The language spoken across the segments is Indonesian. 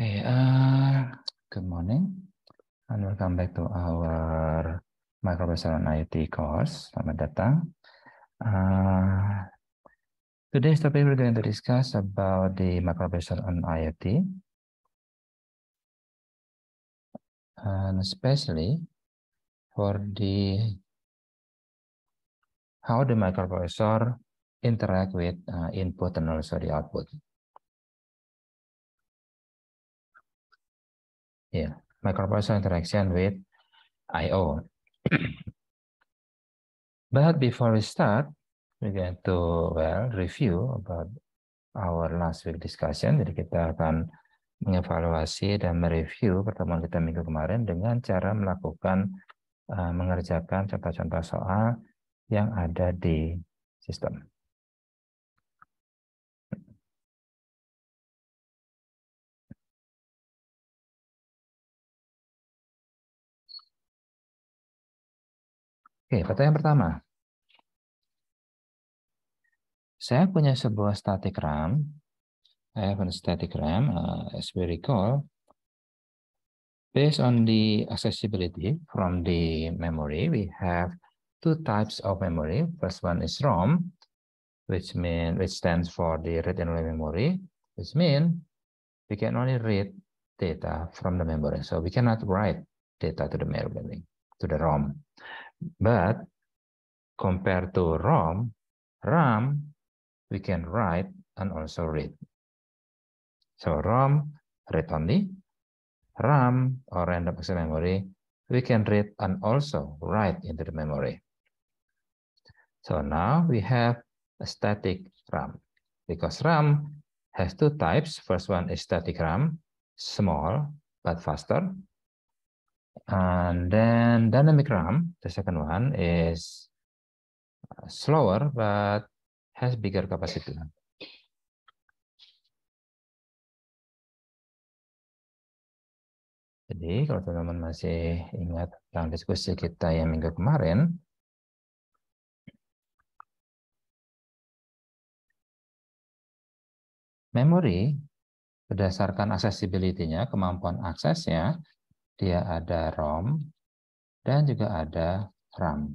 Hey, uh, good morning and welcome back to our Microprocessor IoT course. Selamat datang. Uh, today's topic we're going to discuss about the microprocessor on IoT. And especially for the how the microprocessor interact with uh, input and also the output. Yeah, microprocessor interaction with I/O. but before we start, we're going to well review about our last week discussion. Jadi kita akan mengevaluasi dan mereview pertemuan kita minggu kemarin dengan cara melakukan uh, mengerjakan contoh-contoh soal yang ada di sistem. Oke, pertanyaan pertama. Saya punya sebuah static RAM. I have a static RAM, uh, as we recall, based on the accessibility from the memory, we have two types of memory. First one is ROM, which mean which stands for the read and only memory, which means we can only read data from the memory. So we cannot write data to the memory, to the ROM. But compared to ROM, RAM, we can write and also read. So ROM, read only. RAM, or random access memory, we can read and also write into the memory. So now we have a static RAM because RAM has two types. First one is static RAM, small but faster. And then dynamic RAM, the second one, is slower but has bigger capacity. Jadi kalau teman-teman masih ingat tentang diskusi kita yang minggu kemarin, memori berdasarkan aksesibilitasnya, kemampuan aksesnya, dia ada ROM dan juga ada RAM.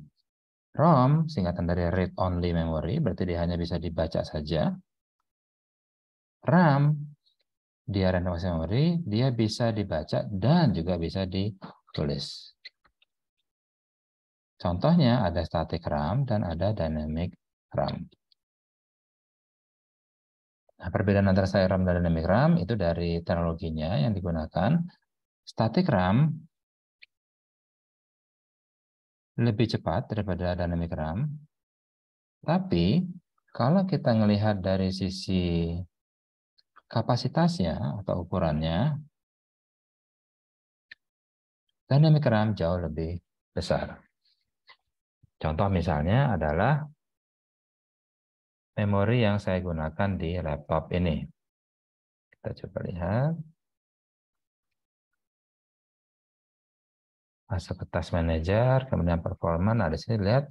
ROM singkatan dari read only memory, berarti dia hanya bisa dibaca saja. RAM dia random access memory, dia bisa dibaca dan juga bisa ditulis. Contohnya ada static RAM dan ada dynamic RAM. Nah, perbedaan antara saya RAM dan dynamic RAM itu dari teknologinya yang digunakan. Static RAM lebih cepat daripada dynamic RAM. Tapi kalau kita melihat dari sisi kapasitasnya atau ukurannya, dynamic RAM jauh lebih besar. Contoh misalnya adalah memori yang saya gunakan di laptop ini. Kita coba lihat. masuk ke task manager, kemudian performa. Nah, di sini lihat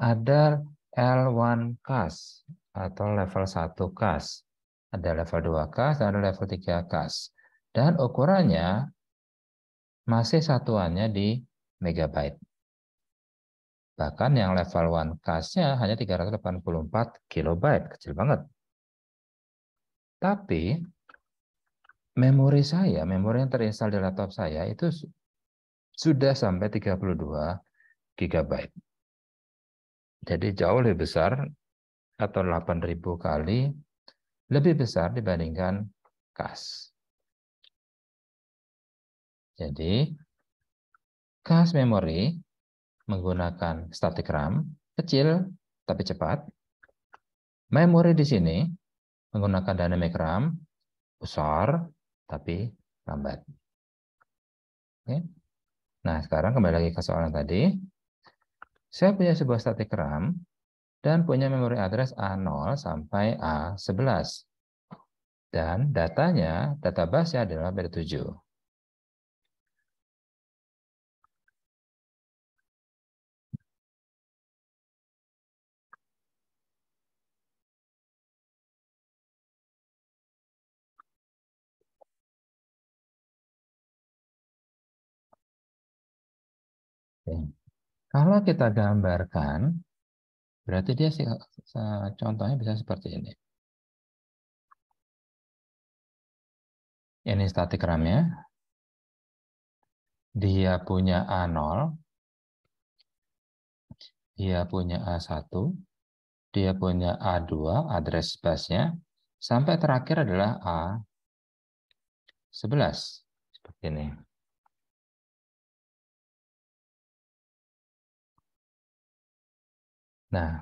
ada L1 CAS atau level 1 CAS. Ada level 2 CAS dan ada level 3 CAS. Dan ukurannya masih satuannya di megabyte. Bahkan yang level 1 CAS-nya hanya 384 kilobyte, kecil banget. Tapi memori saya, memori yang terinstal di laptop saya itu sudah sampai 32 GB. Jadi jauh lebih besar atau 8000 kali lebih besar dibandingkan kas. Jadi kas memori menggunakan static RAM kecil tapi cepat. Memori di sini menggunakan dynamic RAM besar tapi lambat. Oke. Okay. Nah, sekarang kembali lagi ke soalan tadi. Saya punya sebuah statik RAM dan punya memori address A0 sampai A11. Dan datanya, database adalah B7. Kalau kita gambarkan, berarti dia contohnya bisa seperti ini. Ini statik ram ya. Dia punya A0, dia punya A1, dia punya A2, address space nya sampai terakhir adalah A11. Seperti ini. Nah,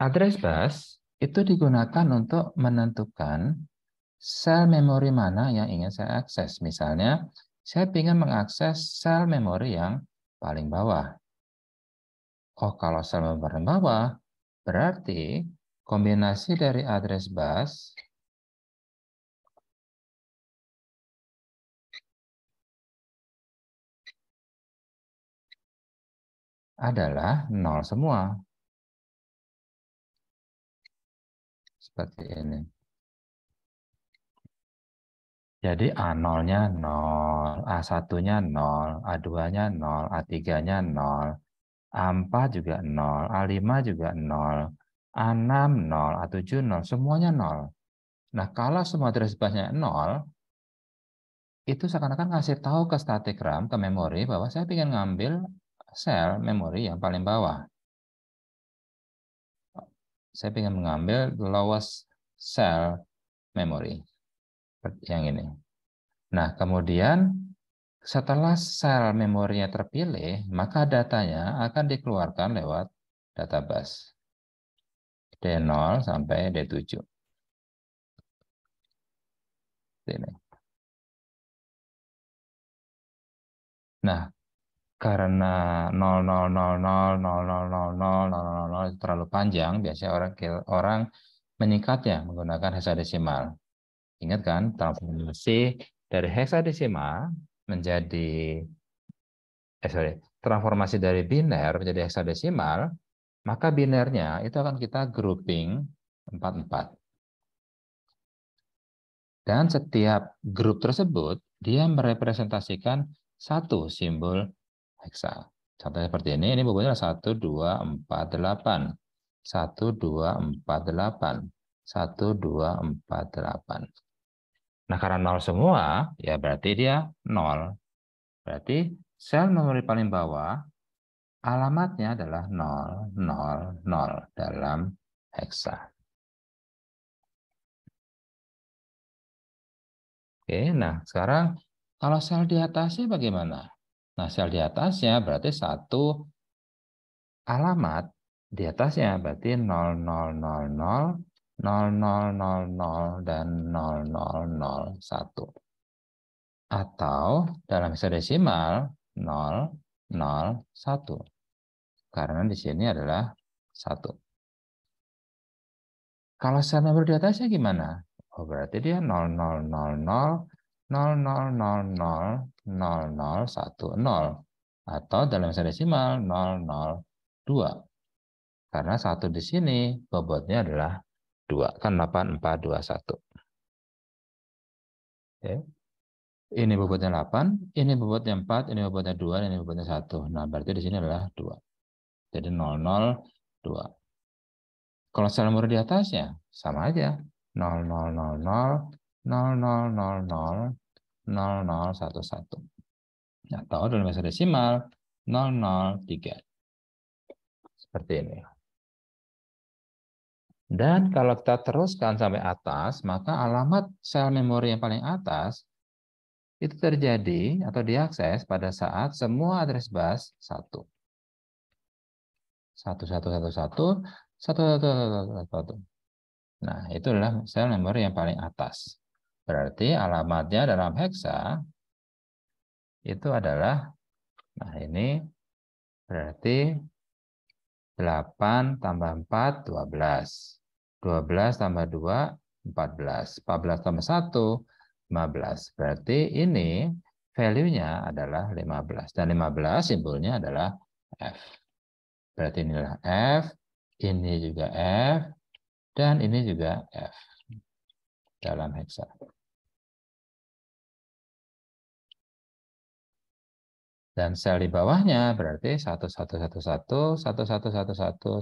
address bus itu digunakan untuk menentukan sel memori mana yang ingin saya akses. Misalnya, saya ingin mengakses sel memori yang paling bawah. Oh, kalau sel memori bawah, berarti kombinasi dari address bus adalah nol semua. Seperti ini. Jadi A0-nya 0, A1-nya 0, A2-nya 0, A3-nya 0, A4 juga 0, A5 juga 0, A6 0, A7 0, semuanya 0. Nah, kalau semua tersebutnya 0, itu seakan-akan ngasih tahu ke static RAM, ke memori, bahwa saya ingin ngambil sel memori yang paling bawah. Saya ingin mengambil the lowest cell memory yang ini. Nah, kemudian setelah sel memorinya terpilih, maka datanya akan dikeluarkan lewat database. D0 sampai D7. Ini. Nah, karena 000000000 itu terlalu panjang, biasanya orang orang ya menggunakan heksadesimal. Ingat kan, transformasi dari heksadesimal menjadi eh sorry, transformasi dari biner menjadi heksadesimal, maka binernya itu akan kita grouping 44. Dan setiap grup tersebut, dia merepresentasikan satu simbol heksa. Contohnya seperti ini, ini bobotnya 1, 2, 4, 8. 1, 2, 4, 8. 1, 2, 4, 8. Nah, karena 0 semua, ya berarti dia 0. Berarti sel memori paling bawah, alamatnya adalah 0, 0, 0 dalam heksa. Oke, nah sekarang kalau sel di atasnya bagaimana? Nah, sel di atasnya berarti satu alamat di atasnya berarti 0000, 0000, dan 0001. Atau dalam 0 001. Karena di sini adalah 1. Kalau sel number di atasnya gimana? Oh, berarti dia 0000, 0. atau dalam bahasa desimal 2. Karena satu di sini bobotnya adalah 2, kan 8, 4, 8421. Oke. Ini bobotnya 8, ini bobotnya 4, ini bobotnya 2, ini bobotnya 1. Nah, berarti di sini adalah 2. Jadi 0, 0, 2. Kalau sel murid di atasnya, sama aja. 0000 1. Atau nah, dalam bahasa desimal 3. Seperti ini. Dan kalau kita teruskan sampai atas, maka alamat sel memori yang paling atas itu terjadi atau diakses pada saat semua address bus 1. 1, 1, 1, 1, 1, 1, 1, 1, 1. Nah, itu adalah sel memori yang paling atas. Berarti alamatnya dalam heksa itu adalah nah ini berarti 8 tambah 4 12. 12 tambah 2 14. 14 tambah 1 15. Berarti ini value-nya adalah 15 dan 15 simbolnya adalah F. Berarti inilah F, ini juga F dan ini juga F dalam heksa. Dan sel di bawahnya berarti satu satu satu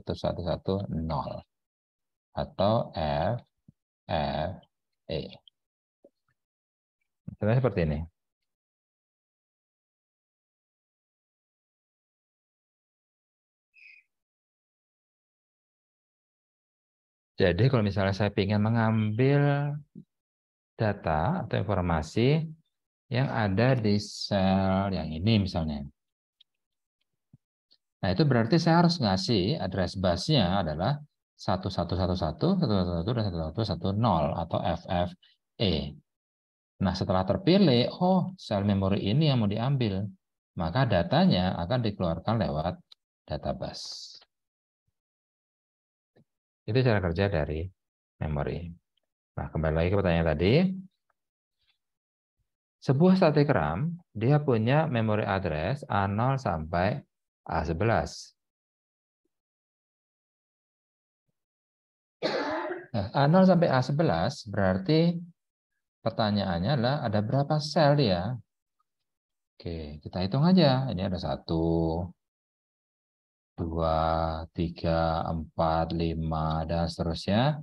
terus 110. Atau F, F, E. Contohnya seperti ini. Jadi kalau misalnya saya ingin mengambil data atau informasi yang ada di sel yang ini misalnya. Nah, itu berarti saya harus ngasih address busnya adalah 1111, 111, 110 atau FFE. Nah, setelah terpilih, oh, sel memori ini yang mau diambil. Maka datanya akan dikeluarkan lewat database. Itu cara kerja dari memori. Nah, kembali lagi ke pertanyaan tadi. Sebuah keram dia punya memori address A0 sampai A11. Nah, A0 sampai A11 berarti pertanyaannya adalah ada berapa sel ya? Oke, kita hitung aja. Ini ada satu, dua, tiga, empat, lima, dan seterusnya.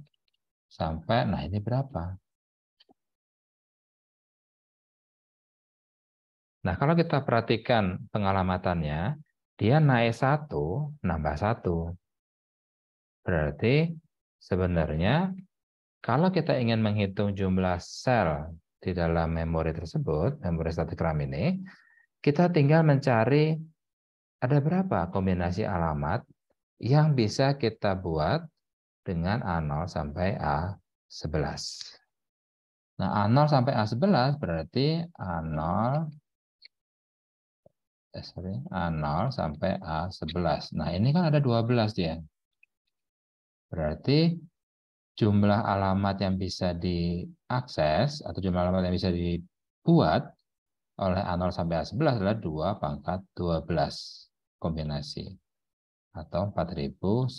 Sampai, nah ini berapa? Nah, kalau kita perhatikan pengalamatannya, dia naik satu, nambah satu. Berarti sebenarnya kalau kita ingin menghitung jumlah sel di dalam memori tersebut, memori RAM ini, kita tinggal mencari ada berapa kombinasi alamat yang bisa kita buat dengan A0 sampai A11. Nah, A0 sampai A11 berarti A0 sorry, A0 ya? sampai A11. Nah, ini kan ada 12 dia. Berarti jumlah alamat yang bisa diakses atau jumlah alamat yang bisa dibuat oleh A0 sampai A11 adalah 2 pangkat 12 kombinasi atau 4096.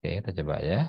Oke, kita coba ya.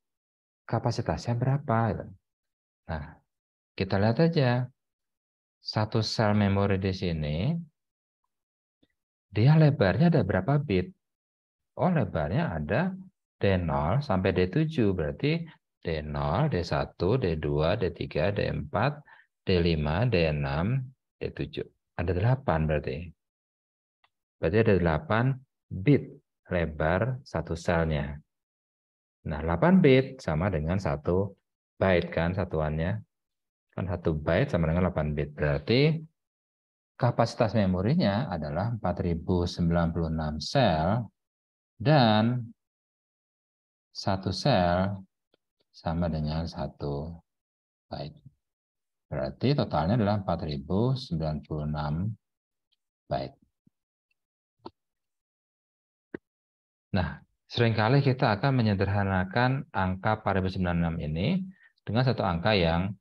kapasitasnya berapa. Gitu. Nah, kita lihat aja. Satu sel memori di sini, dia lebarnya ada berapa bit? Oh, lebarnya ada D0 sampai D7. Berarti D0, D1, D2, D3, D4, D5, D6, D7. Ada 8 berarti. Berarti ada 8 bit lebar satu selnya. Nah, 8 bit sama dengan 1 byte kan satuannya. Kan 1 byte sama dengan 8 bit. Berarti kapasitas memorinya adalah 4096 sel dan 1 sel sama dengan 1 byte. Berarti totalnya adalah 4096 byte. Nah, Seringkali kita akan menyederhanakan angka variabel 96 ini dengan satu angka yang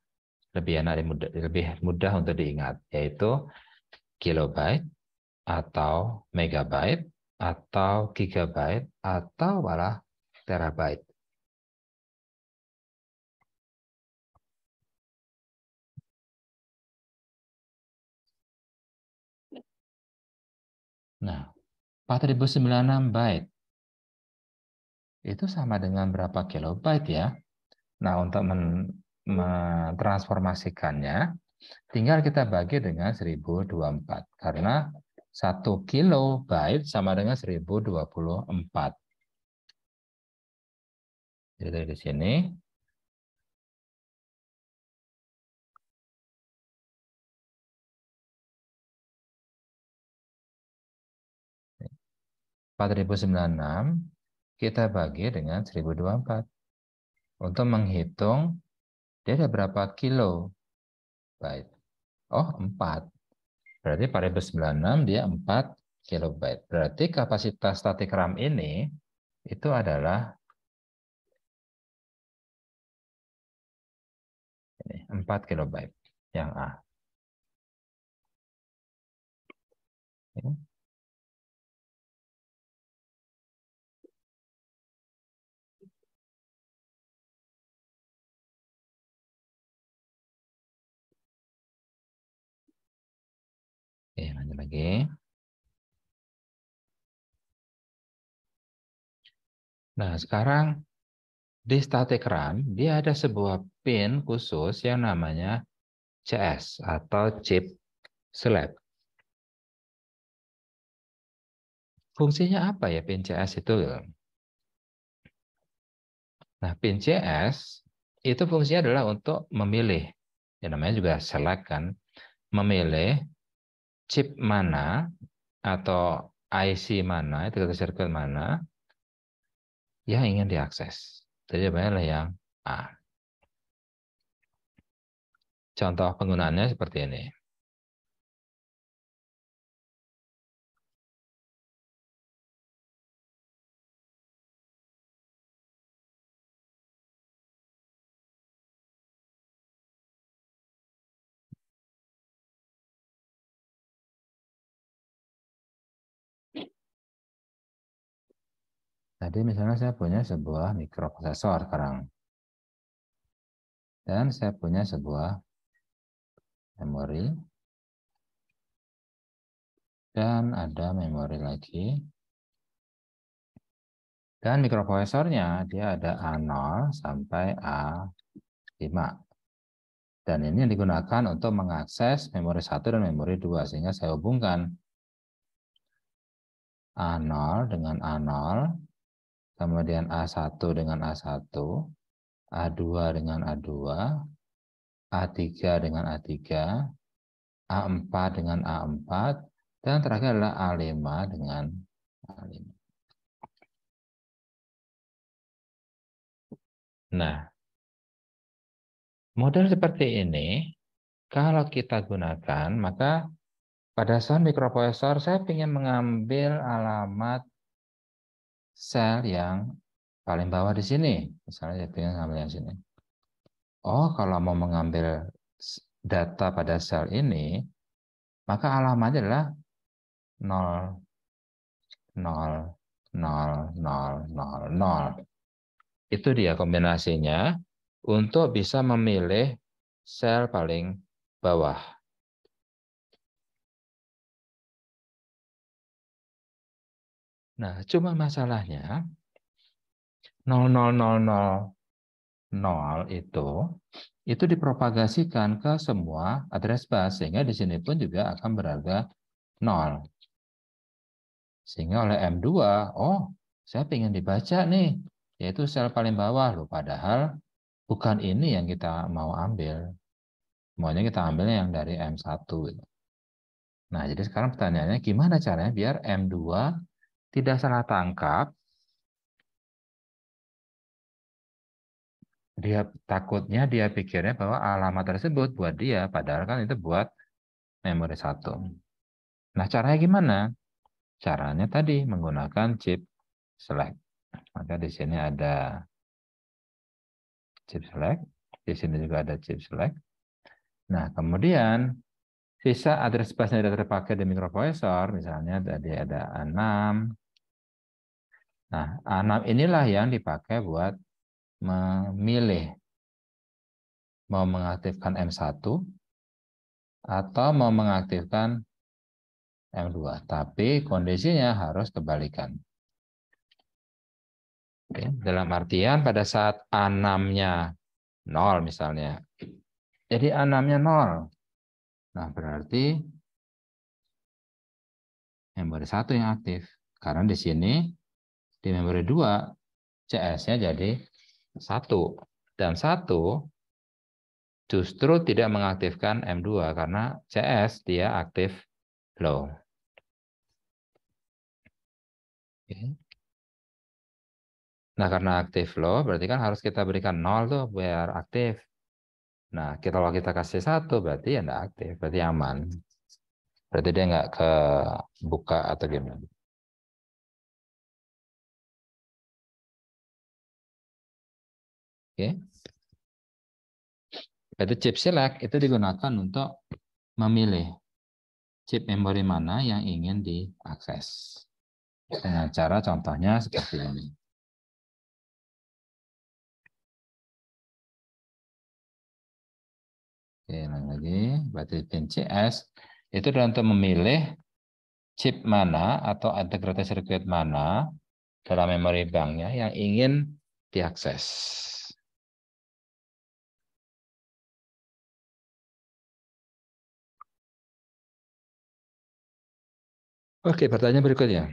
lebih enak lebih mudah untuk diingat, yaitu kilobyte atau megabyte atau gigabyte atau malah terabyte. Nah, 4096 byte itu sama dengan berapa kilobyte ya. Nah, untuk mentransformasikannya, tinggal kita bagi dengan 1024. Karena 1 kilobyte sama dengan 1024. Jadi di sini. empat ribu sembilan enam kita bagi dengan 1024 untuk menghitung dia ada berapa kilo. Baik. Oh, 4. Berarti pada 96 dia 4 kilobyte. Berarti kapasitas statik RAM ini itu adalah 4 kilobyte yang A. lagi. Nah, sekarang di static run, dia ada sebuah pin khusus yang namanya CS atau chip select. Fungsinya apa ya pin CS itu? Nah, pin CS itu fungsinya adalah untuk memilih. Ya namanya juga select kan. Memilih chip mana atau IC mana, integrated circuit mana yang ingin diakses. Jadi jawabannya yang A. Contoh penggunaannya seperti ini. Tadi misalnya saya punya sebuah mikroprosesor sekarang. Dan saya punya sebuah memori. Dan ada memori lagi. Dan mikroprosesornya dia ada A0 sampai A5. Dan ini digunakan untuk mengakses memori 1 dan memori 2. Sehingga saya hubungkan A0 dengan A0 kemudian A1 dengan A1, A2 dengan A2, A3 dengan A3, A4 dengan A4, dan terakhir adalah A5 dengan A5. Nah, model seperti ini, kalau kita gunakan, maka pada saat mikroprosesor, saya ingin mengambil alamat sel yang paling bawah di sini. Misalnya saya pengen ngambil yang sini. Oh, kalau mau mengambil data pada sel ini, maka alamatnya adalah 0, 0, 0, 0, 0, 0. Itu dia kombinasinya untuk bisa memilih sel paling bawah. Nah, cuma masalahnya 00000 itu itu dipropagasikan ke semua address bus sehingga di sini pun juga akan berharga 0. Sehingga oleh M2, oh, saya ingin dibaca nih, yaitu sel paling bawah loh padahal bukan ini yang kita mau ambil. Maunya kita ambil yang dari M1 gitu. Nah, jadi sekarang pertanyaannya gimana caranya biar M2 tidak salah tangkap, dia takutnya dia pikirnya bahwa alamat tersebut buat dia, padahal kan itu buat memori satu. Nah caranya gimana? Caranya tadi menggunakan chip select. Maka di sini ada chip select, di sini juga ada chip select. Nah kemudian sisa address bus yang tidak terpakai di microprocessor, misalnya tadi ada A6, Nah, enam inilah yang dipakai buat memilih mau mengaktifkan M1 atau mau mengaktifkan M2. Tapi kondisinya harus kebalikan. Oke, dalam artian pada saat anamnya nol misalnya. Jadi anamnya nol. Nah, berarti M1 satu yang aktif. Karena di sini di memori 2, CS-nya jadi satu Dan satu justru tidak mengaktifkan M2 karena CS dia aktif low. Nah, karena aktif low berarti kan harus kita berikan 0 tuh biar aktif. Nah, kita, kalau kita kasih satu berarti ya tidak aktif, berarti aman. Berarti dia nggak kebuka atau gimana. Oke. Okay. Itu chip select itu digunakan untuk memilih chip memori mana yang ingin diakses. Dengan cara contohnya seperti ini. Oke, lagi berarti pin CS itu untuk memilih chip mana atau integrated circuit mana dalam memori banknya yang ingin diakses. Oke, pertanyaan berikutnya.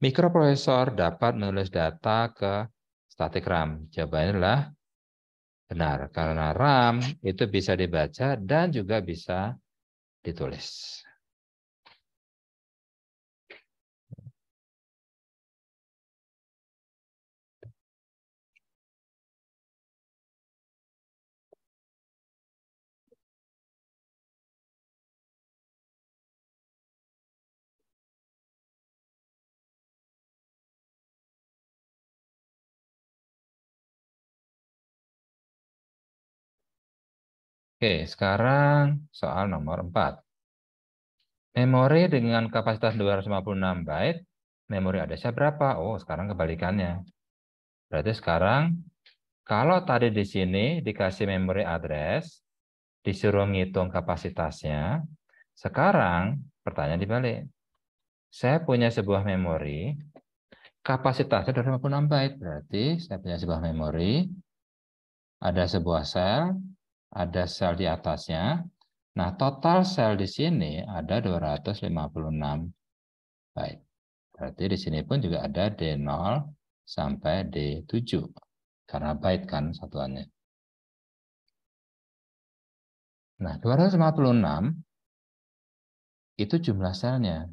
Mikroprosesor dapat menulis data ke static RAM. Jawabannya adalah benar, karena RAM itu bisa dibaca dan juga bisa ditulis. Oke, sekarang soal nomor 4. Memori dengan kapasitas 256 byte, memori addressnya berapa? Oh, sekarang kebalikannya. Berarti sekarang, kalau tadi di sini dikasih memori address, disuruh ngitung kapasitasnya, sekarang pertanyaan dibalik. Saya punya sebuah memori, kapasitasnya 256 byte. Berarti saya punya sebuah memori, ada sebuah sel, ada sel di atasnya. Nah, total sel di sini ada 256 byte. Berarti di sini pun juga ada D0 sampai D7 karena byte kan satuannya. Nah, 256 itu jumlah selnya.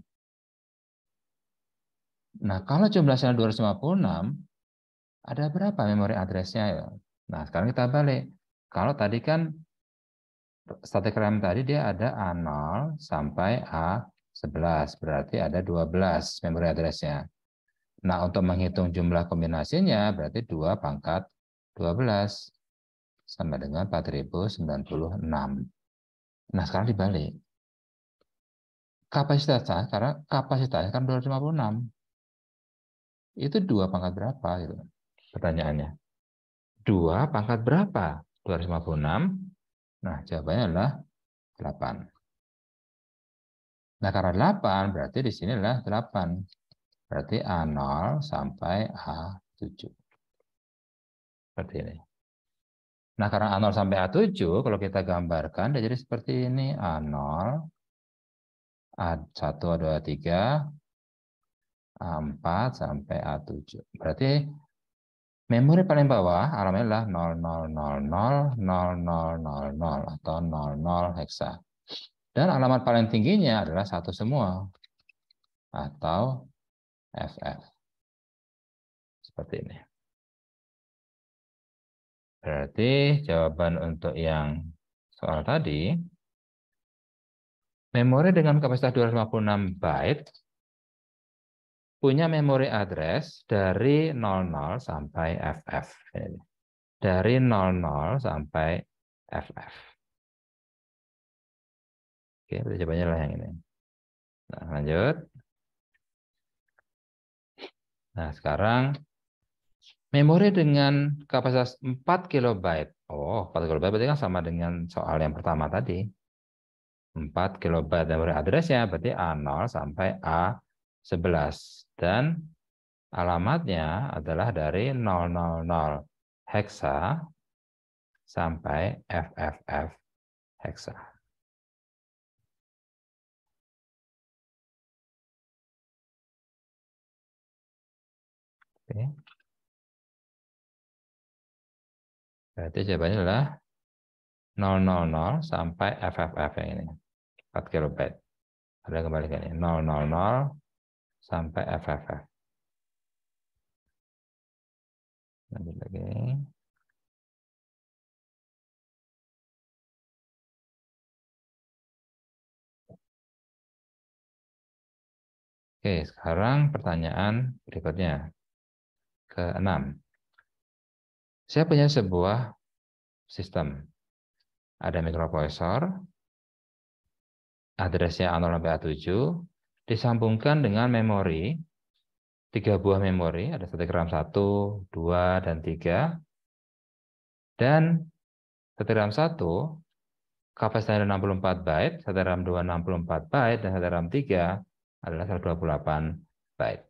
Nah, kalau jumlah sel 256, ada berapa memori address ya? Nah, sekarang kita balik. Kalau tadi kan static RAM tadi dia ada A0 sampai A11, berarti ada 12 memory address-nya. Nah, untuk menghitung jumlah kombinasinya berarti 2 pangkat 12 sama dengan 4096. Nah, sekarang dibalik. Kapasitasnya, karena kapasitasnya kan 256. Itu 2 pangkat berapa? Gitu. Pertanyaannya. 2 pangkat berapa? 256. Nah, jawabannya adalah 8. Nah, karena 8 berarti di sini adalah 8. Berarti A0 sampai A7. Seperti ini. Nah, karena A0 sampai A7, kalau kita gambarkan, dia jadi seperti ini. A0, A1, A2, A3, A4, sampai A7. Berarti Memori paling bawah alamnya adalah 0000000 atau 00 heksa. Dan alamat paling tingginya adalah satu semua atau FF. Seperti ini. Berarti jawaban untuk yang soal tadi memori dengan kapasitas 256 byte punya memori address dari 00 sampai FF. Dari 00 sampai FF. Oke, kita coba lah yang ini. Nah, lanjut. Nah, sekarang memori dengan kapasitas 4 KB. Oh, 4 KB berarti kan sama dengan soal yang pertama tadi. 4 KB memori addressnya berarti A0 sampai A 11 dan alamatnya adalah dari 000 heksa sampai FFF heksa. Oke. Berarti jawabannya adalah 000 sampai FFF yang ini. 4 kilobyte. Ada ini 000 ya? sampai FFF. Lanjut lagi. Oke, sekarang pertanyaan berikutnya. Keenam. Saya punya sebuah sistem. Ada mikroprosesor, addressnya A0 sampai A7, disambungkan dengan memori, tiga buah memori, ada satu gram satu dua dan tiga Dan satu gram satu kapasitasnya 64 byte, satu enam puluh 64 byte, dan satu gram tiga adalah 128 byte.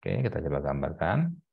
Oke, kita coba gambarkan.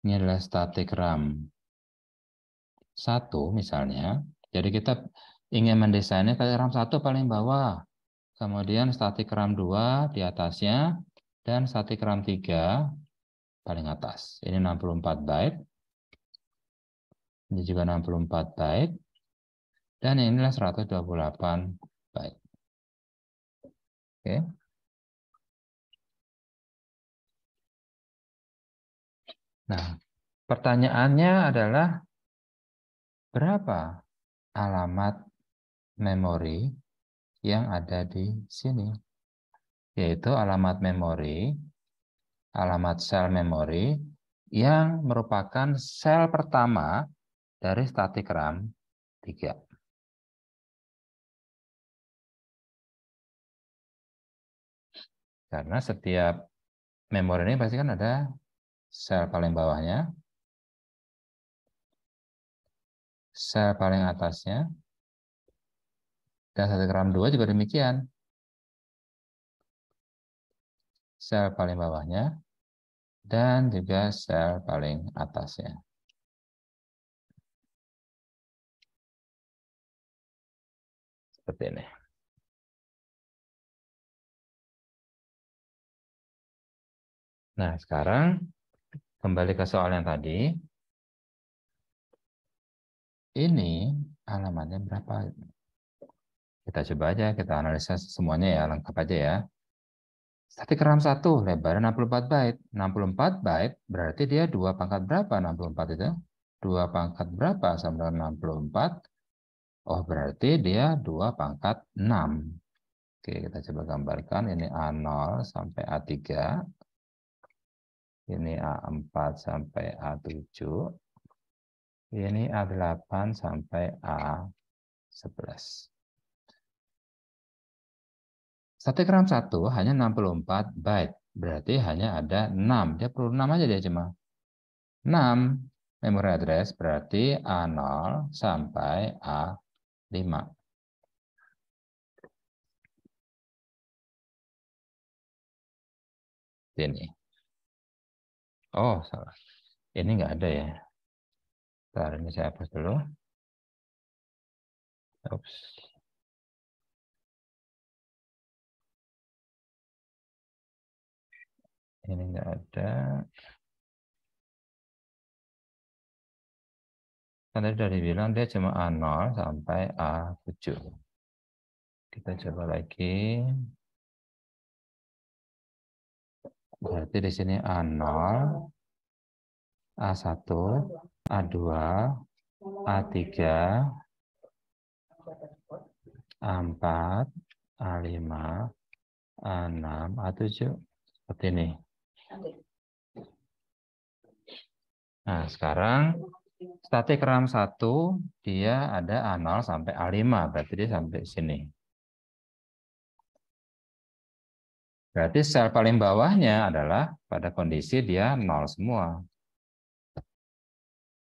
Ini adalah static RAM. Satu misalnya, jadi kita ingin mendesainnya static RAM 1 paling bawah, kemudian static RAM 2 di atasnya, dan static RAM 3 paling atas. Ini 64 byte. Ini juga 64 byte. Dan inilah 128 byte. Oke. Okay. Nah, pertanyaannya adalah berapa alamat memori yang ada di sini? Yaitu alamat memori, alamat sel memori yang merupakan sel pertama dari statik RAM 3. Karena setiap memori ini pasti kan ada sel paling bawahnya, sel paling atasnya, dan satu gram dua juga demikian. Sel paling bawahnya, dan juga sel paling atasnya. Seperti ini. Nah, sekarang Kembali ke soal yang tadi. Ini alamatnya berapa? Kita coba aja, kita analisa semuanya ya, lengkap aja ya. Statik RAM 1, lebar 64 byte. 64 byte berarti dia 2 pangkat berapa 64 itu? 2 pangkat berapa sama dengan 64? Oh, berarti dia 2 pangkat 6. Oke, kita coba gambarkan. Ini A0 sampai A3. Ini A4 sampai A7. Ini A8 sampai A11. Satu gram satu hanya 64 byte. Berarti hanya ada 6. Dia perlu 6 aja dia cuma. 6 memory address berarti A0 sampai A5. Ini. Oh, salah. Ini nggak ada ya. Bentar, ini saya hapus dulu. Oops. Ini nggak ada. Kan tadi sudah dibilang dia cuma A0 sampai A7. Kita coba lagi. Berarti di sini A0, A1, A2, A3, A4, A5, A6, A7. Seperti ini. Nah, sekarang statik RAM 1, dia ada A0 sampai A5. Berarti dia sampai sini. Berarti sel paling bawahnya adalah pada kondisi dia nol semua.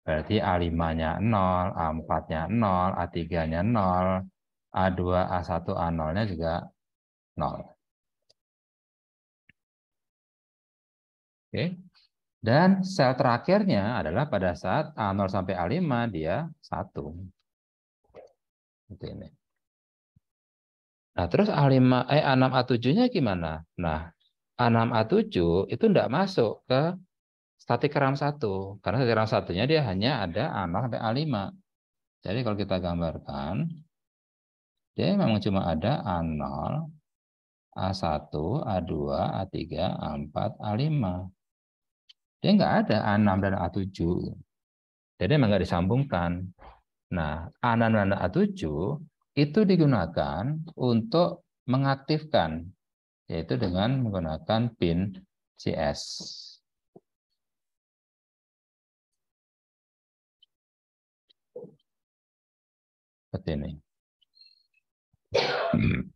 Berarti A5-nya 0, A4-nya 0, A3-nya 0, A2, A1, A0-nya juga 0. Oke. Dan sel terakhirnya adalah pada saat A0 sampai A5 dia 1. Seperti ini. Nah, terus A5 eh A6 A7-nya gimana? Nah, A6 A7 itu tidak masuk ke statik RAM 1 karena statik RAM 1-nya dia hanya ada A6 sampai A5. Jadi kalau kita gambarkan dia memang cuma ada A0, A1, A2, A3, A4, A5. Dia nggak ada A6 dan A7. Jadi memang nggak disambungkan. Nah, A6 dan A7 itu digunakan untuk mengaktifkan, yaitu dengan menggunakan pin CS. Seperti ini. Hmm.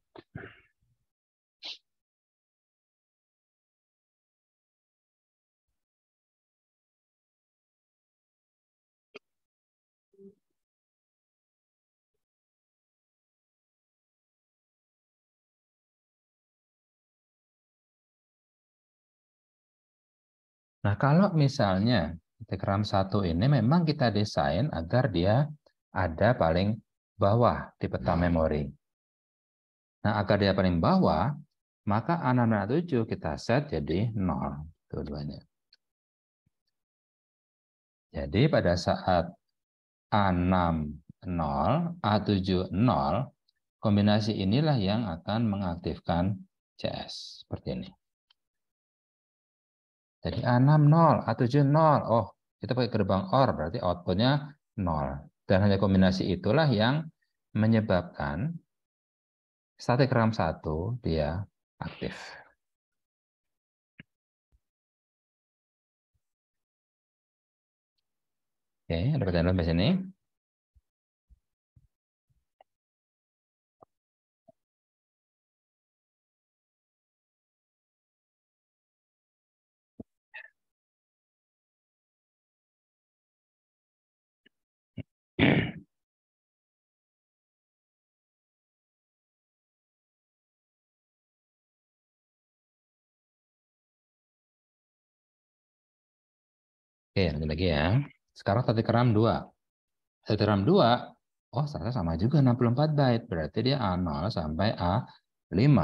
Nah, kalau misalnya histogram satu ini memang kita desain agar dia ada paling bawah di peta hmm. memori. Nah, agar dia paling bawah, maka a 6 dan A7 kita set jadi 0 dua Jadi pada saat A6 0, A7 0, kombinasi inilah yang akan mengaktifkan CS seperti ini. Jadi A6 0, A7 0. Oh, kita pakai gerbang OR, berarti outputnya 0. Dan hanya kombinasi itulah yang menyebabkan statik RAM 1 dia aktif. Oke, ada pertanyaan di sini? Oke, lanjut lagi ya. Sekarang tata keram 2. Tata keram 2, oh ternyata sama juga 64 byte. Berarti dia A0 sampai A5.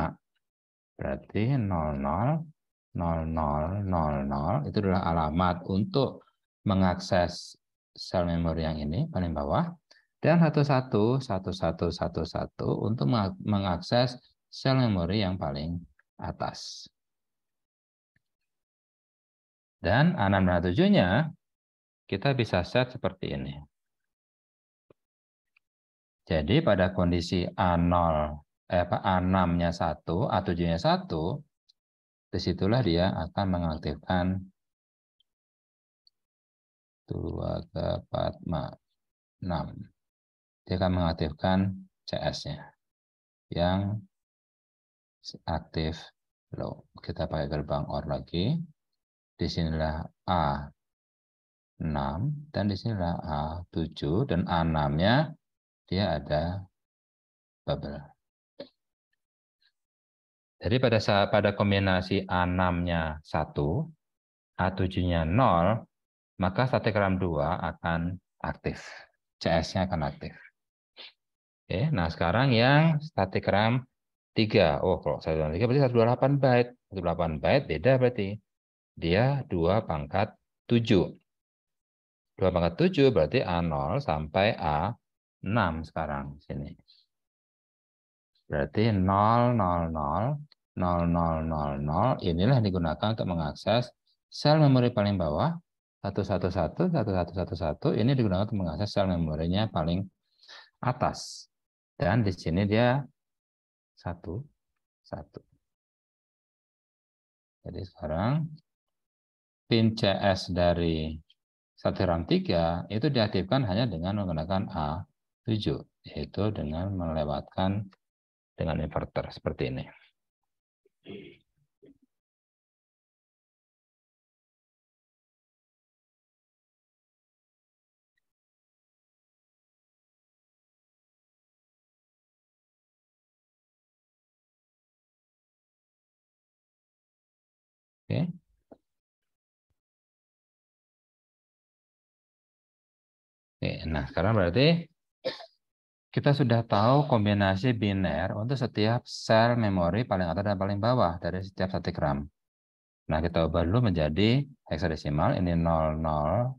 Berarti 00 00, 00, itu adalah alamat untuk mengakses sel memori yang ini paling bawah dan satu satu satu satu satu satu untuk mengakses sel memori yang paling atas. Dan enam dan tujuhnya kita bisa set seperti ini. Jadi pada kondisi A0 eh apa A6-nya 1, A7-nya disitulah dia akan mengaktifkan Durwata Patma 6. Dia akan mengaktifkan CS-nya yang aktif low. Kita pakai gerbang OR lagi. Di sinilah A 6 dan di sinilah A7 dan A6-nya dia ada bubble. Jadi pada pada kombinasi A6-nya 1, A7-nya 0, maka static RAM2 akan aktif. CS-nya akan aktif. Oke, nah sekarang yang static RAM 3. Oh, kalau 123 berarti 128 byte. 128 byte beda berarti. Dia 2 pangkat 7. 2 pangkat 7 berarti A0 sampai A6 sekarang sini. Berarti 0, 0, 0, 0, 0, 0, 0. Inilah digunakan untuk mengakses sel memori paling bawah satu satu satu satu satu satu satu ini digunakan untuk mengakses sel memorinya paling atas. Dan di sini dia satu satu Jadi sekarang pin CS dari satu RAM 3 itu diaktifkan hanya dengan menggunakan A7, yaitu dengan melewatkan dengan inverter seperti ini. Oke. Okay. Oke, nah sekarang berarti kita sudah tahu kombinasi biner untuk setiap sel memori paling atas dan paling bawah dari setiap gram. Nah, kita ubah dulu menjadi heksadesimal. Ini 00,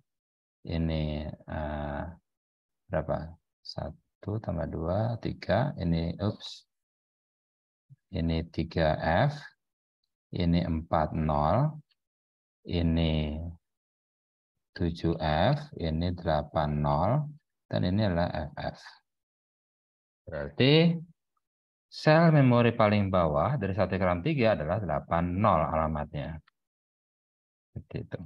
ini uh, berapa? 1 tambah 2, 3. Ini, ups. Ini 3F ini 40, ini 7F, ini 80, dan ini adalah FF. Berarti sel memori paling bawah dari 1 ke 3 adalah 80 alamatnya. Seperti itu.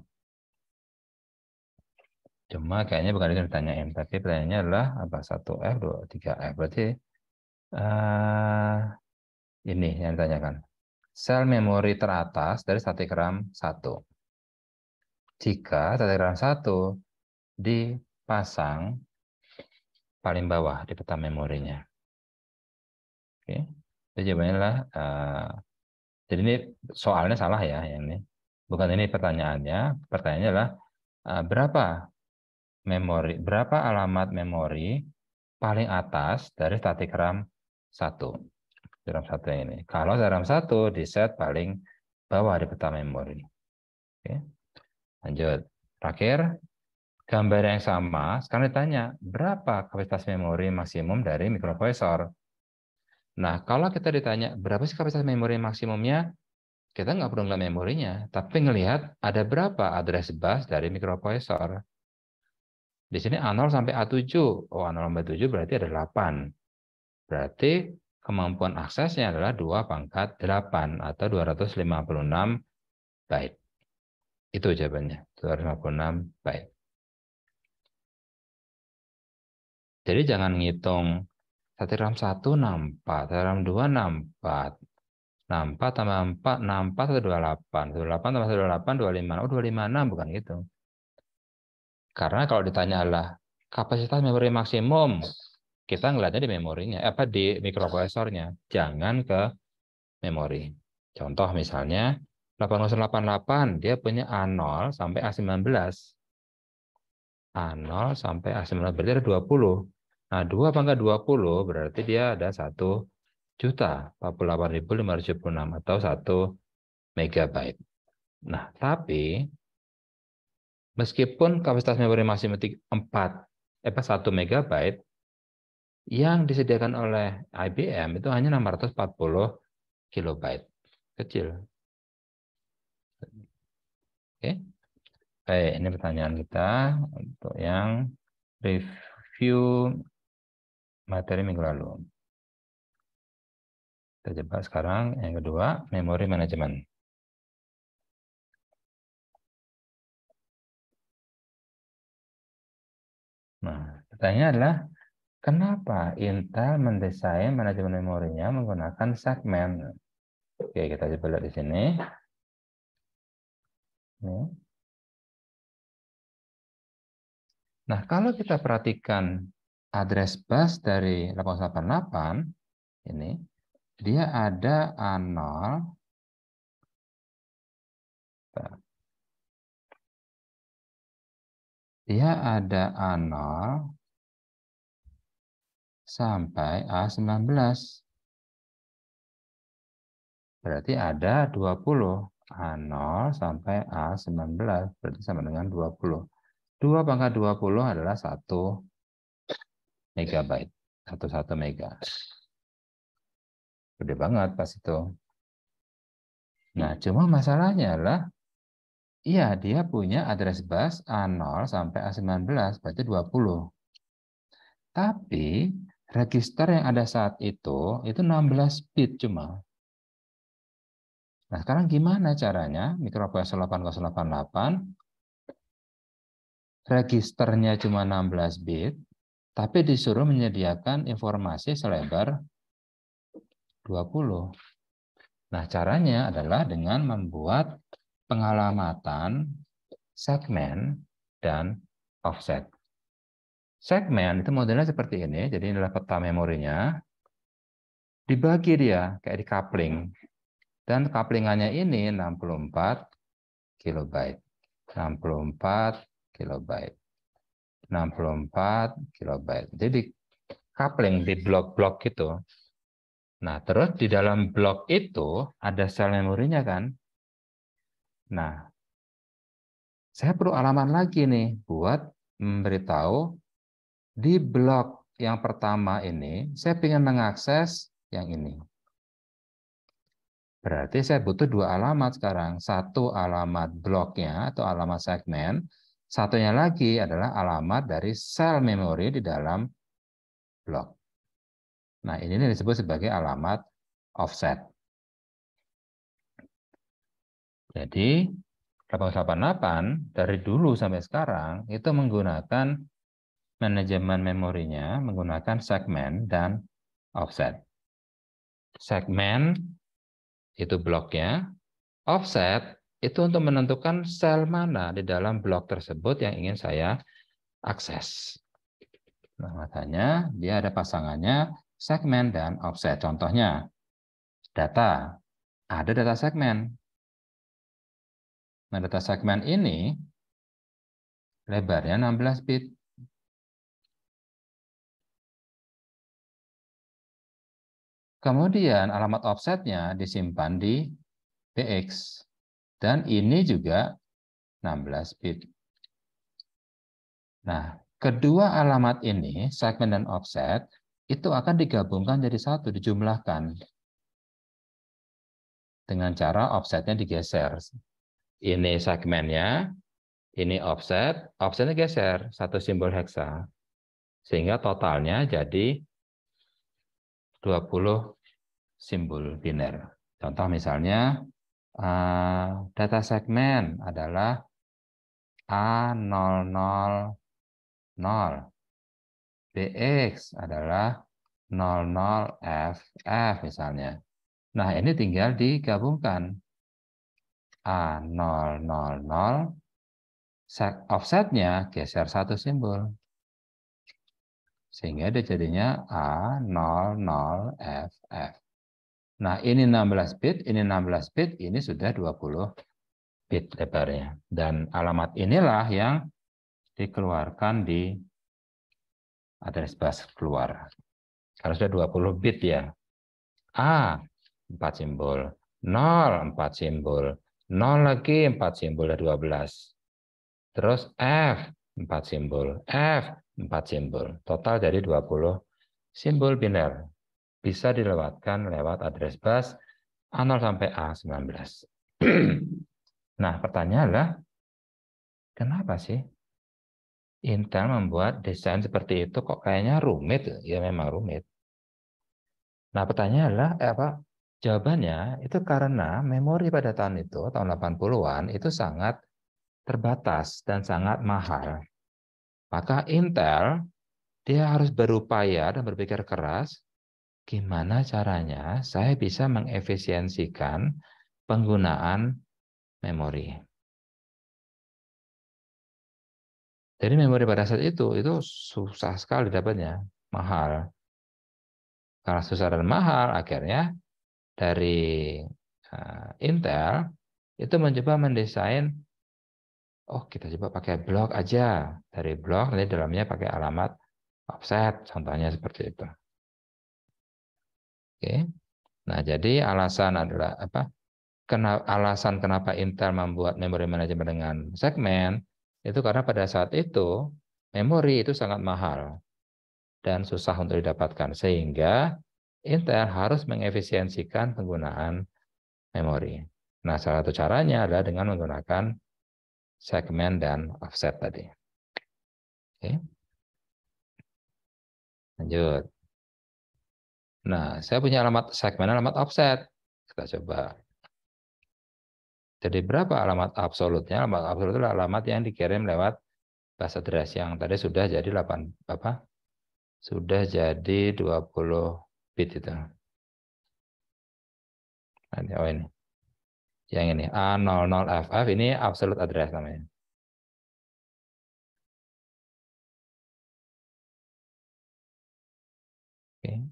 Cuma kayaknya bukan itu ditanyain, tapi pertanyaannya adalah apa 1F, 2, 3F. Berarti uh, ini yang ditanyakan sel memori teratas dari statigram 1. Jika statigram 1 dipasang paling bawah di peta memorinya. Oke. Jadi jawabannya lah. Eh, jadi ini soalnya salah ya yang ini. Bukan ini pertanyaannya. Pertanyaannya adalah eh, berapa memori berapa alamat memori paling atas dari statigram 1 dalam satu ini. Kalau dalam satu di set paling bawah di peta memori. Oke. Lanjut. Terakhir, gambar yang sama. Sekarang ditanya, berapa kapasitas memori maksimum dari microprocessor. Nah, kalau kita ditanya, berapa sih kapasitas memori maksimumnya? Kita nggak perlu ngeliat memorinya, tapi ngelihat ada berapa address bus dari microprocessor. Di sini A0 sampai A7. Oh, A0 sampai A7 berarti ada 8. Berarti kemampuan aksesnya adalah 2 pangkat 8 atau 256 byte. Itu jawabannya, 256 byte. Jadi jangan ngitung 1 gram 1 64, 1 2 64, 64 tambah 4, 64 128, 128 tambah 128, 25, oh 256 bukan gitu. Karena kalau ditanya adalah kapasitas memori maksimum kita ngeliatnya di memorinya, eh, apa di mikroprosesornya, jangan ke memori. Contoh misalnya 8088 dia punya A0 sampai A19. A0 sampai A19 berarti ada 20. Nah, 2 pangkat 20 berarti dia ada 1 juta 48.576 atau 1 megabyte. Nah, tapi meskipun kapasitas memori masih 4 eh 1 megabyte, yang disediakan oleh IBM itu hanya 640 KB. Kecil. Oke. Baik, ini pertanyaan kita untuk yang review materi minggu lalu. Kita coba sekarang yang kedua, memory management. Nah, pertanyaannya. adalah Kenapa Intel mendesain manajemen memorinya menggunakan segmen? Oke, kita coba lihat di sini. Nah, kalau kita perhatikan address bus dari 888 ini, dia ada A0 dia ada A0 sampai A19. Berarti ada 20. A0 sampai A19 berarti sama dengan 20. 2 pangkat 20 adalah 1 megabyte. 11 mega. Gede banget pas itu. Nah, cuma masalahnya adalah iya dia punya address bus A0 sampai A19 berarti 20. Tapi register yang ada saat itu itu 16 bit cuma. Nah, sekarang gimana caranya Mikroprosesor 8088 registernya cuma 16 bit tapi disuruh menyediakan informasi selebar 20. Nah, caranya adalah dengan membuat pengalamatan segmen dan offset. Segmen itu modelnya seperti ini. Jadi ini adalah peta memorinya. Dibagi dia kayak di coupling. Dan couplingannya ini 64 kilobyte. 64 kilobyte. 64 kilobyte. Jadi coupling di blok-blok itu. Nah, terus di dalam blok itu ada sel memorinya kan? Nah, saya perlu alaman lagi nih buat memberitahu di blok yang pertama ini, saya ingin mengakses yang ini. Berarti saya butuh dua alamat sekarang. Satu alamat bloknya atau alamat segmen, satunya lagi adalah alamat dari sel memori di dalam blok. Nah, ini disebut sebagai alamat offset. Jadi, 888 dari dulu sampai sekarang itu menggunakan manajemen memorinya menggunakan segmen dan offset. Segmen itu bloknya, offset itu untuk menentukan sel mana di dalam blok tersebut yang ingin saya akses. Nah, makanya dia ada pasangannya segmen dan offset. Contohnya, data. Ada data segmen. Nah, data segmen ini lebarnya 16 bit. Kemudian alamat offsetnya disimpan di px. Dan ini juga 16 bit. Nah, kedua alamat ini, segmen dan offset, itu akan digabungkan jadi satu, dijumlahkan. Dengan cara offsetnya digeser. Ini segmennya, ini offset, offsetnya geser, satu simbol heksa. Sehingga totalnya jadi 20 simbol biner. Contoh misalnya eh, data segmen adalah A000 BX adalah 00FF misalnya. Nah, ini tinggal digabungkan. A000 offsetnya geser satu simbol. Sehingga dia jadinya A00FF. Nah, ini 16 bit, ini 16 bit, ini sudah 20 bit lebarnya. Dan alamat inilah yang dikeluarkan di address bus keluar. Kalau sudah 20 bit ya. A 4 simbol, 0 4 simbol, 0 lagi 4 simbol 12. Terus F 4 simbol, F 4 simbol. Total jadi 20 simbol biner. Bisa dilewatkan lewat address bus A0 sampai A19. nah, pertanyaannya adalah, kenapa sih Intel membuat desain seperti itu kok kayaknya rumit? Ya memang rumit. Nah, pertanyaannya adalah, eh, apa? Jawabannya itu karena memori pada tahun itu, tahun 80-an, itu sangat terbatas dan sangat mahal maka Intel dia harus berupaya dan berpikir keras gimana caranya saya bisa mengefisiensikan penggunaan memori. Jadi memori pada saat itu itu susah sekali dapatnya, mahal. Karena susah dan mahal, akhirnya dari eh, Intel itu mencoba mendesain Oh, kita coba pakai blog aja. Dari blog nanti dalamnya pakai alamat offset, contohnya seperti itu. Oke. Nah, jadi alasan adalah apa? Kena, alasan kenapa Intel membuat memory manajemen dengan segmen itu karena pada saat itu memori itu sangat mahal dan susah untuk didapatkan sehingga Intel harus mengefisiensikan penggunaan memori. Nah, salah satu caranya adalah dengan menggunakan segmen dan offset tadi. Oke. Lanjut. Nah, saya punya alamat segmen, dan alamat offset. Kita coba. Jadi berapa alamat absolutnya? Alamat absolut adalah alamat yang dikirim lewat bahasa address yang tadi sudah jadi 8 apa? Sudah jadi 20 bit itu. Nah, oh ini. Yang ini A00FF ini absolute address namanya. Oke.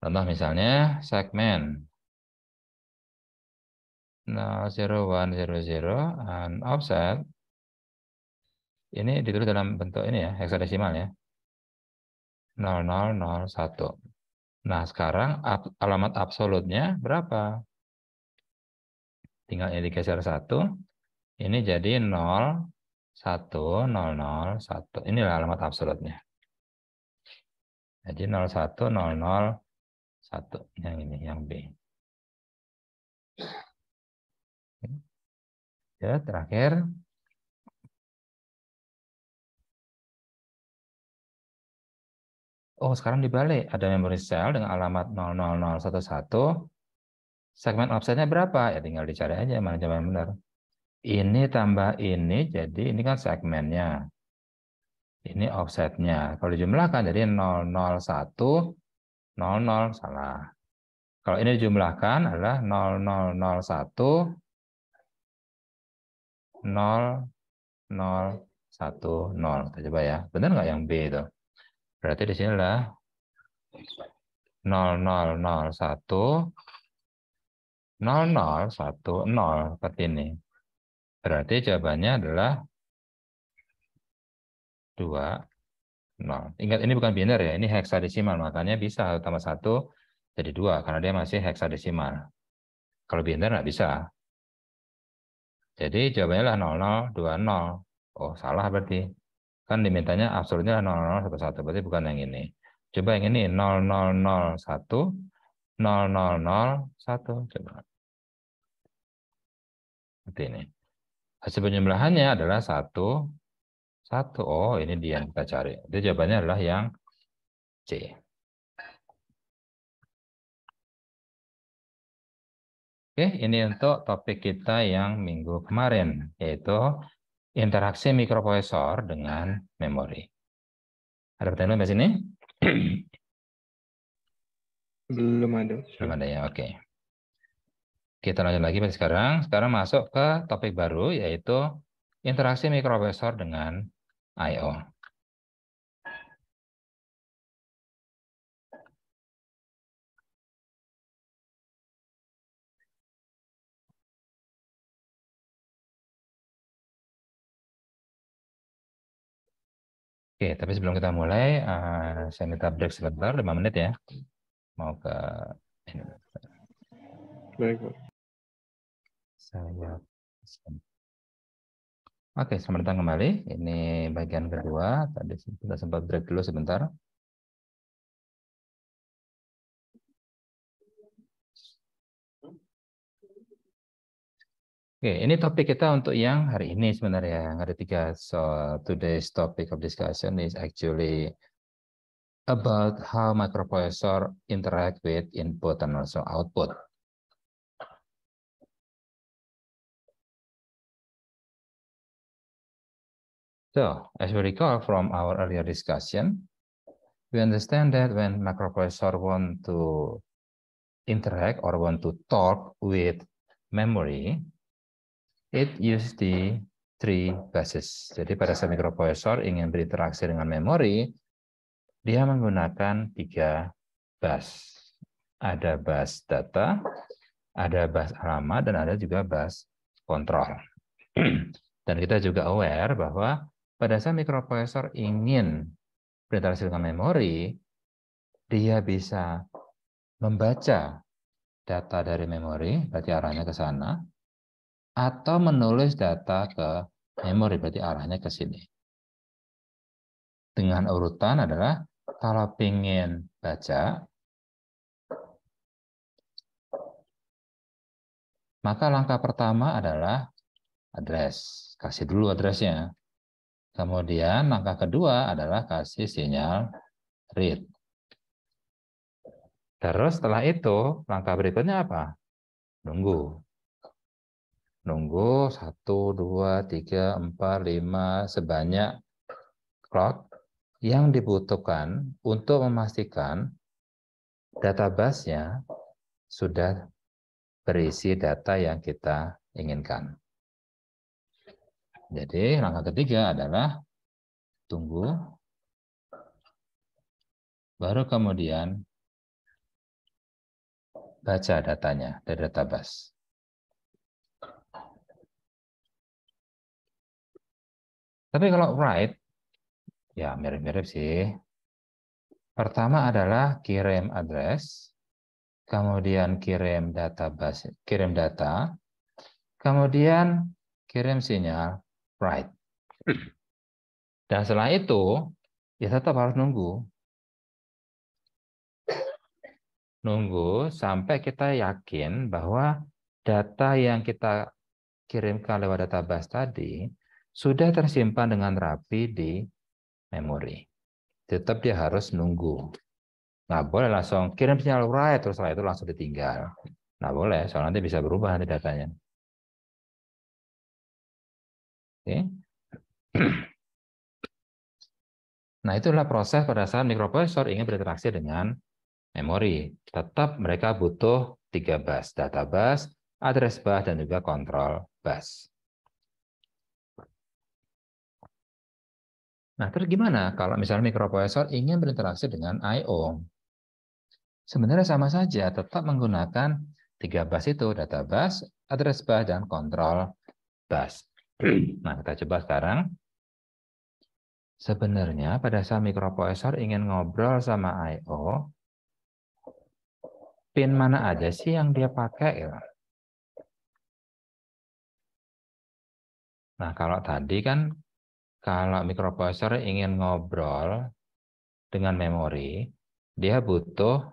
Contoh misalnya segmen 00100 and offset ini ditulis dalam bentuk ini ya, heksadesimal ya. 0001. Nah, sekarang alamat absolutnya berapa? Tinggal ini digeser 1. Ini jadi 01001. Inilah alamat absolutnya. Jadi 01001. Yang ini, yang B. Ya, terakhir. Oh, sekarang dibalik. Ada memory cell dengan alamat 00011. Segmen offsetnya berapa? Ya tinggal dicari aja mana jawaban benar. Ini tambah ini, jadi ini kan segmennya. Ini offsetnya. Kalau dijumlahkan jadi 001, 00 salah. Kalau ini dijumlahkan adalah 0001, 0010. Kita coba ya. Benar nggak yang B itu? Berarti di sini adalah 0001 0010 seperti ini. Berarti jawabannya adalah 2 0. Ingat ini bukan biner ya, ini heksadesimal makanya bisa 1 tambah 1 jadi 2 karena dia masih heksadesimal. Kalau biner nggak bisa. Jadi jawabannya adalah 0020. Oh, salah berarti. Kan dimintanya absolutnya 0011, berarti bukan yang ini. Coba yang ini 0001 0001 coba. Seperti ini. Hasil penjumlahannya adalah 1 1. Oh, ini dia yang kita cari. Jadi jawabannya adalah yang C. Oke, ini untuk topik kita yang minggu kemarin, yaitu interaksi mikroprosesor dengan memori. Ada pertanyaan di sini? Belum ada. Belum ada ya, oke. Kita lanjut lagi sekarang. Sekarang masuk ke topik baru, yaitu interaksi mikroprosesor dengan I.O. Oke, tapi sebelum kita mulai, uh, saya minta break sebentar, 5 menit ya. Mau ke... Baik, Saya... Oke, selamat datang kembali. Ini bagian kedua. Tadi kita sempat break dulu sebentar. Oke, ini topik kita untuk yang hari ini sebenarnya. Ada tiga. So, today's topic of discussion is actually about how microprocessor interact with input and also output. So, as we recall from our earlier discussion, we understand that when microprocessor want to interact or want to talk with memory, It used the three buses. Jadi pada saat microprocessor ingin berinteraksi dengan memori, dia menggunakan tiga bus. Ada bus data, ada bus alamat, dan ada juga bus kontrol. Dan kita juga aware bahwa pada saat microprocessor ingin berinteraksi dengan memori, dia bisa membaca data dari memori, berarti arahnya ke sana, atau menulis data ke memori, berarti arahnya ke sini. Dengan urutan adalah kalau pengen baca, maka langkah pertama adalah address. Kasih dulu addressnya. Kemudian langkah kedua adalah kasih sinyal read. Terus setelah itu, langkah berikutnya apa? Nunggu nunggu satu dua tiga empat lima sebanyak clock yang dibutuhkan untuk memastikan database-nya sudah berisi data yang kita inginkan. Jadi langkah ketiga adalah tunggu, baru kemudian baca datanya dari database. Tapi kalau write, ya mirip-mirip sih. Pertama adalah kirim address, kemudian kirim database, kirim data, kemudian kirim sinyal write. Dan setelah itu, ya tetap harus nunggu. Nunggu sampai kita yakin bahwa data yang kita kirimkan lewat database tadi sudah tersimpan dengan rapi di memori. Tetap dia harus nunggu. Nah, boleh langsung kirim sinyal write, terus setelah itu langsung ditinggal. Nah, boleh, soalnya nanti bisa berubah nanti datanya. Oke. Nah, itulah proses pada saat mikroprosesor ingin berinteraksi dengan memori. Tetap mereka butuh tiga bus, data bus, address bus, dan juga kontrol bus. Nah, terus gimana kalau misalnya mikroprosesor ingin berinteraksi dengan I/O? Sebenarnya sama saja, tetap menggunakan tiga bus itu, data bus, address bus, dan control bus. Nah, kita coba sekarang. Sebenarnya pada saat mikroprosesor ingin ngobrol sama I/O, pin mana aja sih yang dia pakai? Nah, kalau tadi kan kalau microprocessor ingin ngobrol dengan memori, dia butuh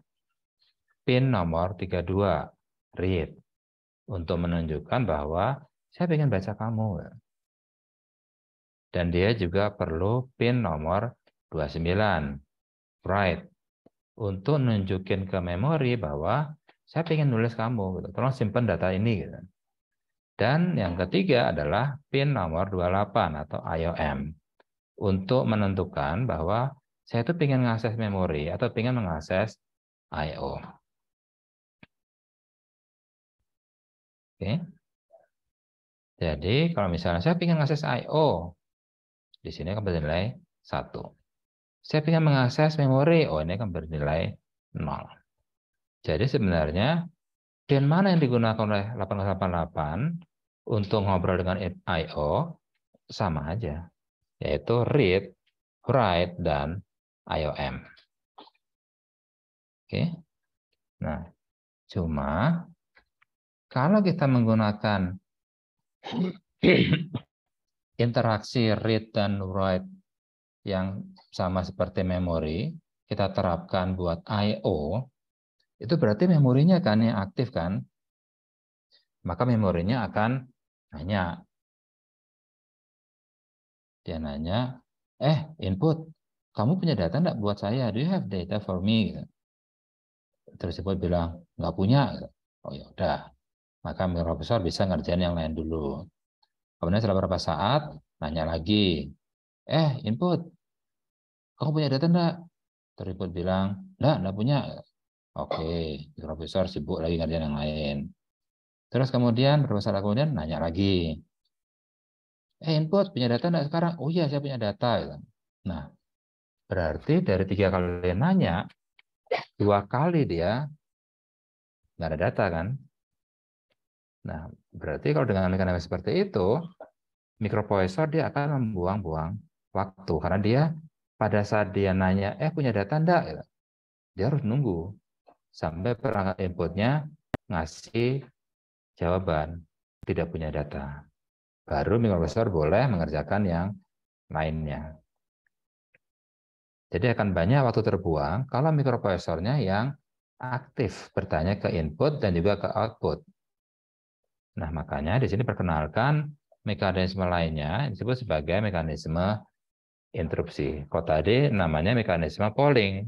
pin nomor 32, read, untuk menunjukkan bahwa saya ingin baca kamu. Dan dia juga perlu pin nomor 29, write, untuk nunjukin ke memori bahwa saya ingin nulis kamu, gitu. tolong simpan data ini. Gitu. Dan yang ketiga adalah PIN nomor 28 atau IOM untuk menentukan bahwa saya itu ingin mengakses memori atau ingin mengakses I/O. Oke. Jadi kalau misalnya saya ingin mengakses I/O, di sini akan bernilai 1. Saya ingin mengakses memori, oh ini akan bernilai 0. Jadi sebenarnya dan mana yang digunakan oleh 888 untuk ngobrol dengan I.O. sama aja, yaitu read, write, dan IOM. Oke. Nah, cuma kalau kita menggunakan interaksi read dan write yang sama seperti memori, kita terapkan buat I.O., itu berarti memorinya kan yang aktif kan? Maka memorinya akan nanya. Dia nanya, eh input, kamu punya data enggak buat saya? Do you have data for me? Terus input bilang, nggak punya. Oh ya udah. Maka profesor bisa ngerjain yang lain dulu. Kemudian setelah beberapa saat, nanya lagi, eh input, kamu punya data enggak? Terus input bilang, enggak, enggak punya Oke, profesor sibuk lagi ngerjain yang lain. Terus kemudian profesor kemudian nanya lagi. Eh, input punya data enggak sekarang? Oh iya, saya punya data. Gitu kan. Nah, berarti dari tiga kali dia nanya, dua kali dia nggak ada data kan? Nah, berarti kalau dengan mekanisme seperti itu, mikroprosesor dia akan membuang-buang waktu karena dia pada saat dia nanya, eh punya data enggak? Gitu. Dia harus nunggu sampai perangkat inputnya ngasih jawaban tidak punya data. Baru mikroprosesor boleh mengerjakan yang lainnya. Jadi akan banyak waktu terbuang kalau mikroprosesornya yang aktif bertanya ke input dan juga ke output. Nah, makanya di sini perkenalkan mekanisme lainnya disebut sebagai mekanisme interupsi. Kalau tadi namanya mekanisme polling.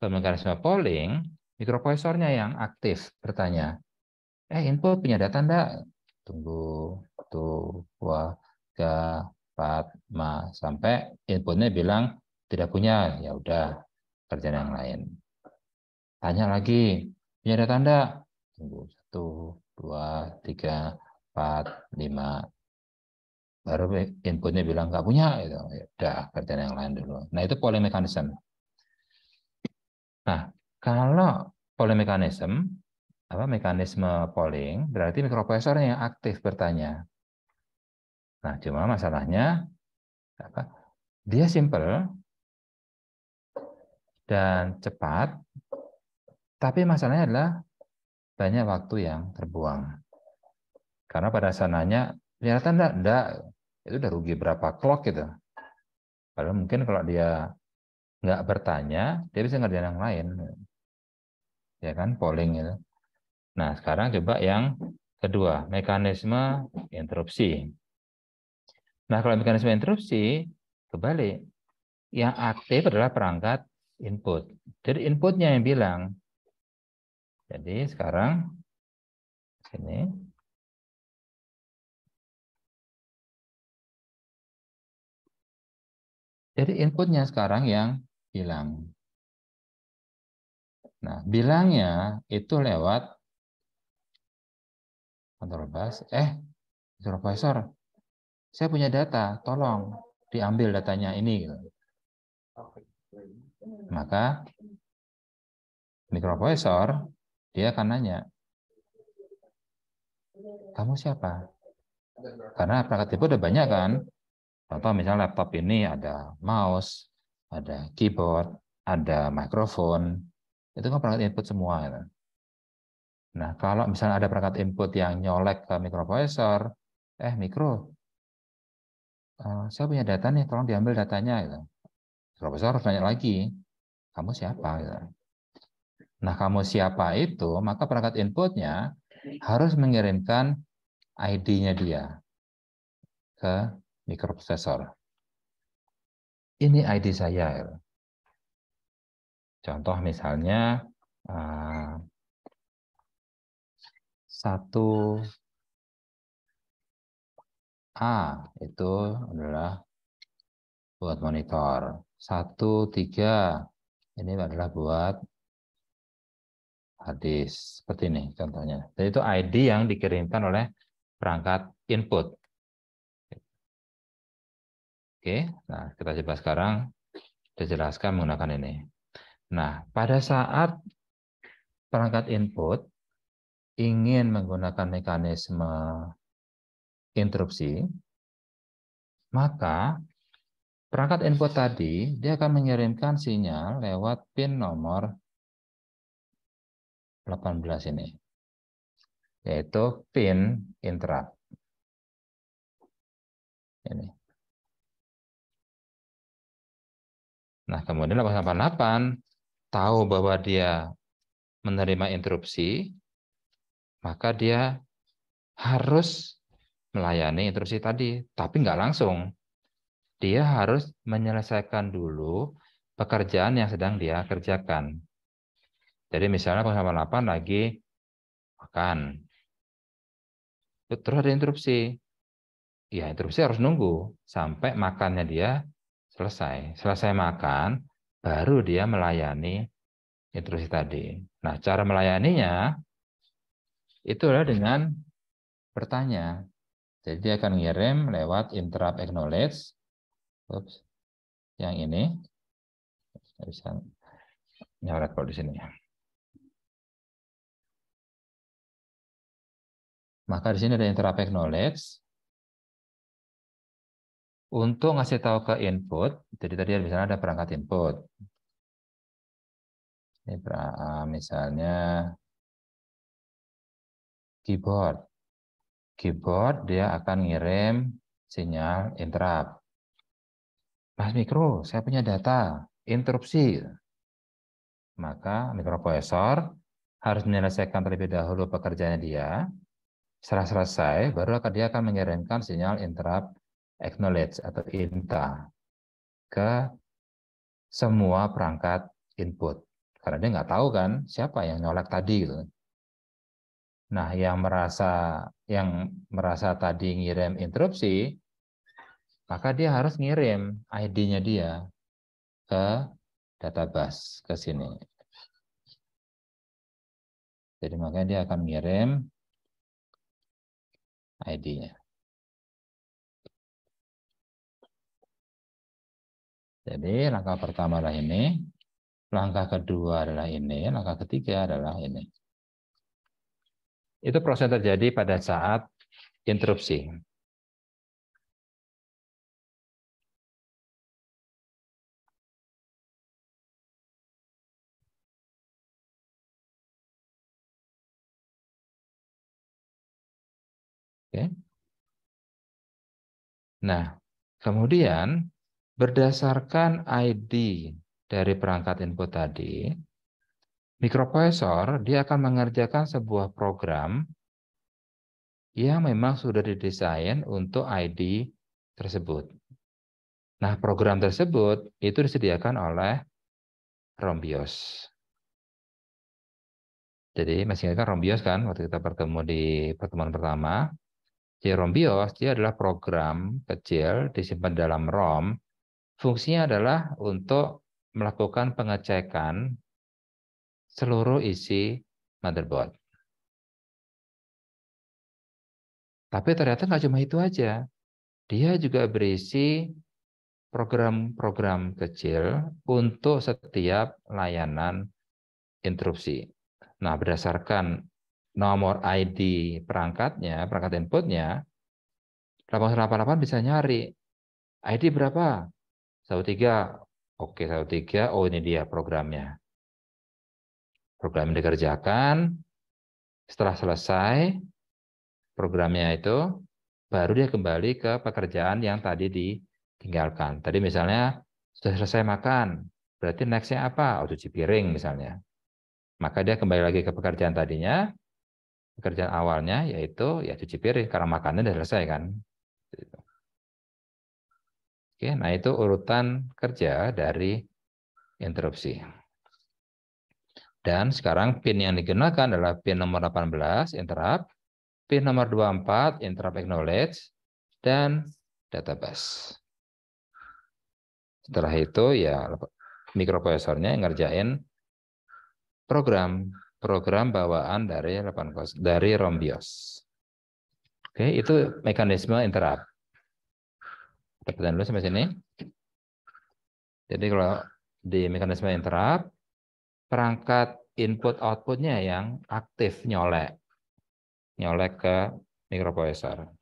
Kalau mekanisme polling Mikroprosesornya yang aktif bertanya, eh input punya data enggak? Tunggu, dua, tiga, empat, lima, sampai inputnya bilang tidak punya, ya udah kerjaan yang lain. Tanya lagi, punya data enggak? Tunggu, satu, dua, tiga, empat, lima, baru inputnya bilang nggak punya gitu. ya udah kerjaan yang lain dulu nah itu polling mekanisme. nah kalau polling mechanism apa mekanisme polling, berarti mikroprosesornya yang aktif bertanya. Nah, cuma masalahnya apa? Dia simple dan cepat, tapi masalahnya adalah banyak waktu yang terbuang. Karena pada sananya ternyata enggak, enggak itu udah rugi berapa clock gitu. Padahal mungkin kalau dia nggak bertanya, dia bisa ngerjain yang lain ya kan polling itu. Nah, sekarang coba yang kedua, mekanisme interupsi. Nah, kalau mekanisme interupsi kebalik, yang aktif adalah perangkat input. Jadi inputnya yang bilang. Jadi sekarang ini. Jadi inputnya sekarang yang hilang. Nah, bilangnya itu lewat kantor bas. Eh, supervisor, saya punya data, tolong diambil datanya ini. Gitu. Maka mikroprosesor dia akan nanya, kamu siapa? Karena perangkat itu udah banyak kan. Contoh misalnya laptop ini ada mouse, ada keyboard, ada microphone, itu kan perangkat input semua. Gitu. Nah, kalau misalnya ada perangkat input yang nyolek ke microprocessor, eh mikro, eh, saya punya data nih, tolong diambil datanya. Gitu. Microprocessor harus nanya lagi, kamu siapa? Gitu. Nah, kamu siapa itu, maka perangkat inputnya harus mengirimkan ID-nya dia ke microprocessor. Ini ID saya. Gitu. Contoh misalnya eh, satu A itu adalah buat monitor. Satu tiga ini adalah buat hadis. Seperti ini contohnya. Jadi itu ID yang dikirimkan oleh perangkat input. Oke, nah kita coba sekarang dijelaskan menggunakan ini. Nah, pada saat perangkat input ingin menggunakan mekanisme interupsi, maka perangkat input tadi dia akan mengirimkan sinyal lewat pin nomor 18 ini, yaitu pin interrupt. Ini. Nah, kemudian 88 tahu bahwa dia menerima interupsi, maka dia harus melayani interupsi tadi, tapi nggak langsung. Dia harus menyelesaikan dulu pekerjaan yang sedang dia kerjakan. Jadi misalnya pengusaha 8 lagi makan. Terus ada interupsi. Ya interupsi harus nunggu sampai makannya dia selesai. Selesai makan, baru dia melayani instruksi tadi. Nah, cara melayaninya itu adalah dengan bertanya. Jadi dia akan ngirim lewat interrupt acknowledge. Oops. Yang ini. Saya bisa nyoret kalau di sini. Maka di sini ada interrupt acknowledge untuk ngasih tahu ke input, jadi tadi misalnya ada perangkat input. Ini misalnya keyboard. Keyboard dia akan ngirim sinyal interrupt. Mas Mikro, saya punya data, interupsi. Maka mikroprosesor harus menyelesaikan terlebih dahulu pekerjaannya dia. Setelah selesai, baru dia akan mengirimkan sinyal interrupt acknowledge atau inta ke semua perangkat input. Karena dia nggak tahu kan siapa yang nyolek tadi gitu. Kan. Nah, yang merasa yang merasa tadi ngirim interupsi, maka dia harus ngirim ID-nya dia ke database ke sini. Jadi makanya dia akan ngirim ID-nya. Jadi langkah pertama adalah ini, langkah kedua adalah ini, langkah ketiga adalah ini. Itu proses terjadi pada saat interupsi. Nah, kemudian Berdasarkan ID dari perangkat input tadi, mikroprosesor dia akan mengerjakan sebuah program yang memang sudah didesain untuk ID tersebut. Nah, program tersebut itu disediakan oleh Rombios. Jadi, masih ingatkan kan Rombios kan waktu kita bertemu di pertemuan pertama. Jadi, Rombios dia adalah program kecil disimpan dalam ROM Fungsinya adalah untuk melakukan pengecekan seluruh isi motherboard. Tapi ternyata nggak cuma itu aja. Dia juga berisi program-program kecil untuk setiap layanan interupsi. Nah, berdasarkan nomor ID perangkatnya, perangkat inputnya, 888 bisa nyari ID berapa? tiga, oke tiga, oh ini dia programnya. Program yang dikerjakan, setelah selesai programnya itu, baru dia kembali ke pekerjaan yang tadi ditinggalkan. Tadi misalnya sudah selesai makan, berarti nextnya apa? Oh, cuci piring misalnya. Maka dia kembali lagi ke pekerjaan tadinya, pekerjaan awalnya yaitu ya cuci piring karena makannya sudah selesai kan. Oke, nah itu urutan kerja dari interupsi. Dan sekarang pin yang digunakan adalah pin nomor 18 interrupt, pin nomor 24 interrupt acknowledge, dan database. Setelah itu ya mikroprosesornya ngerjain program program bawaan dari 8 dari Rombios. Oke, itu mekanisme interrupt perhatikan dulu sampai sini. Jadi kalau di mekanisme interrupt, perangkat input outputnya yang aktif nyolek, nyolek ke microprocessor.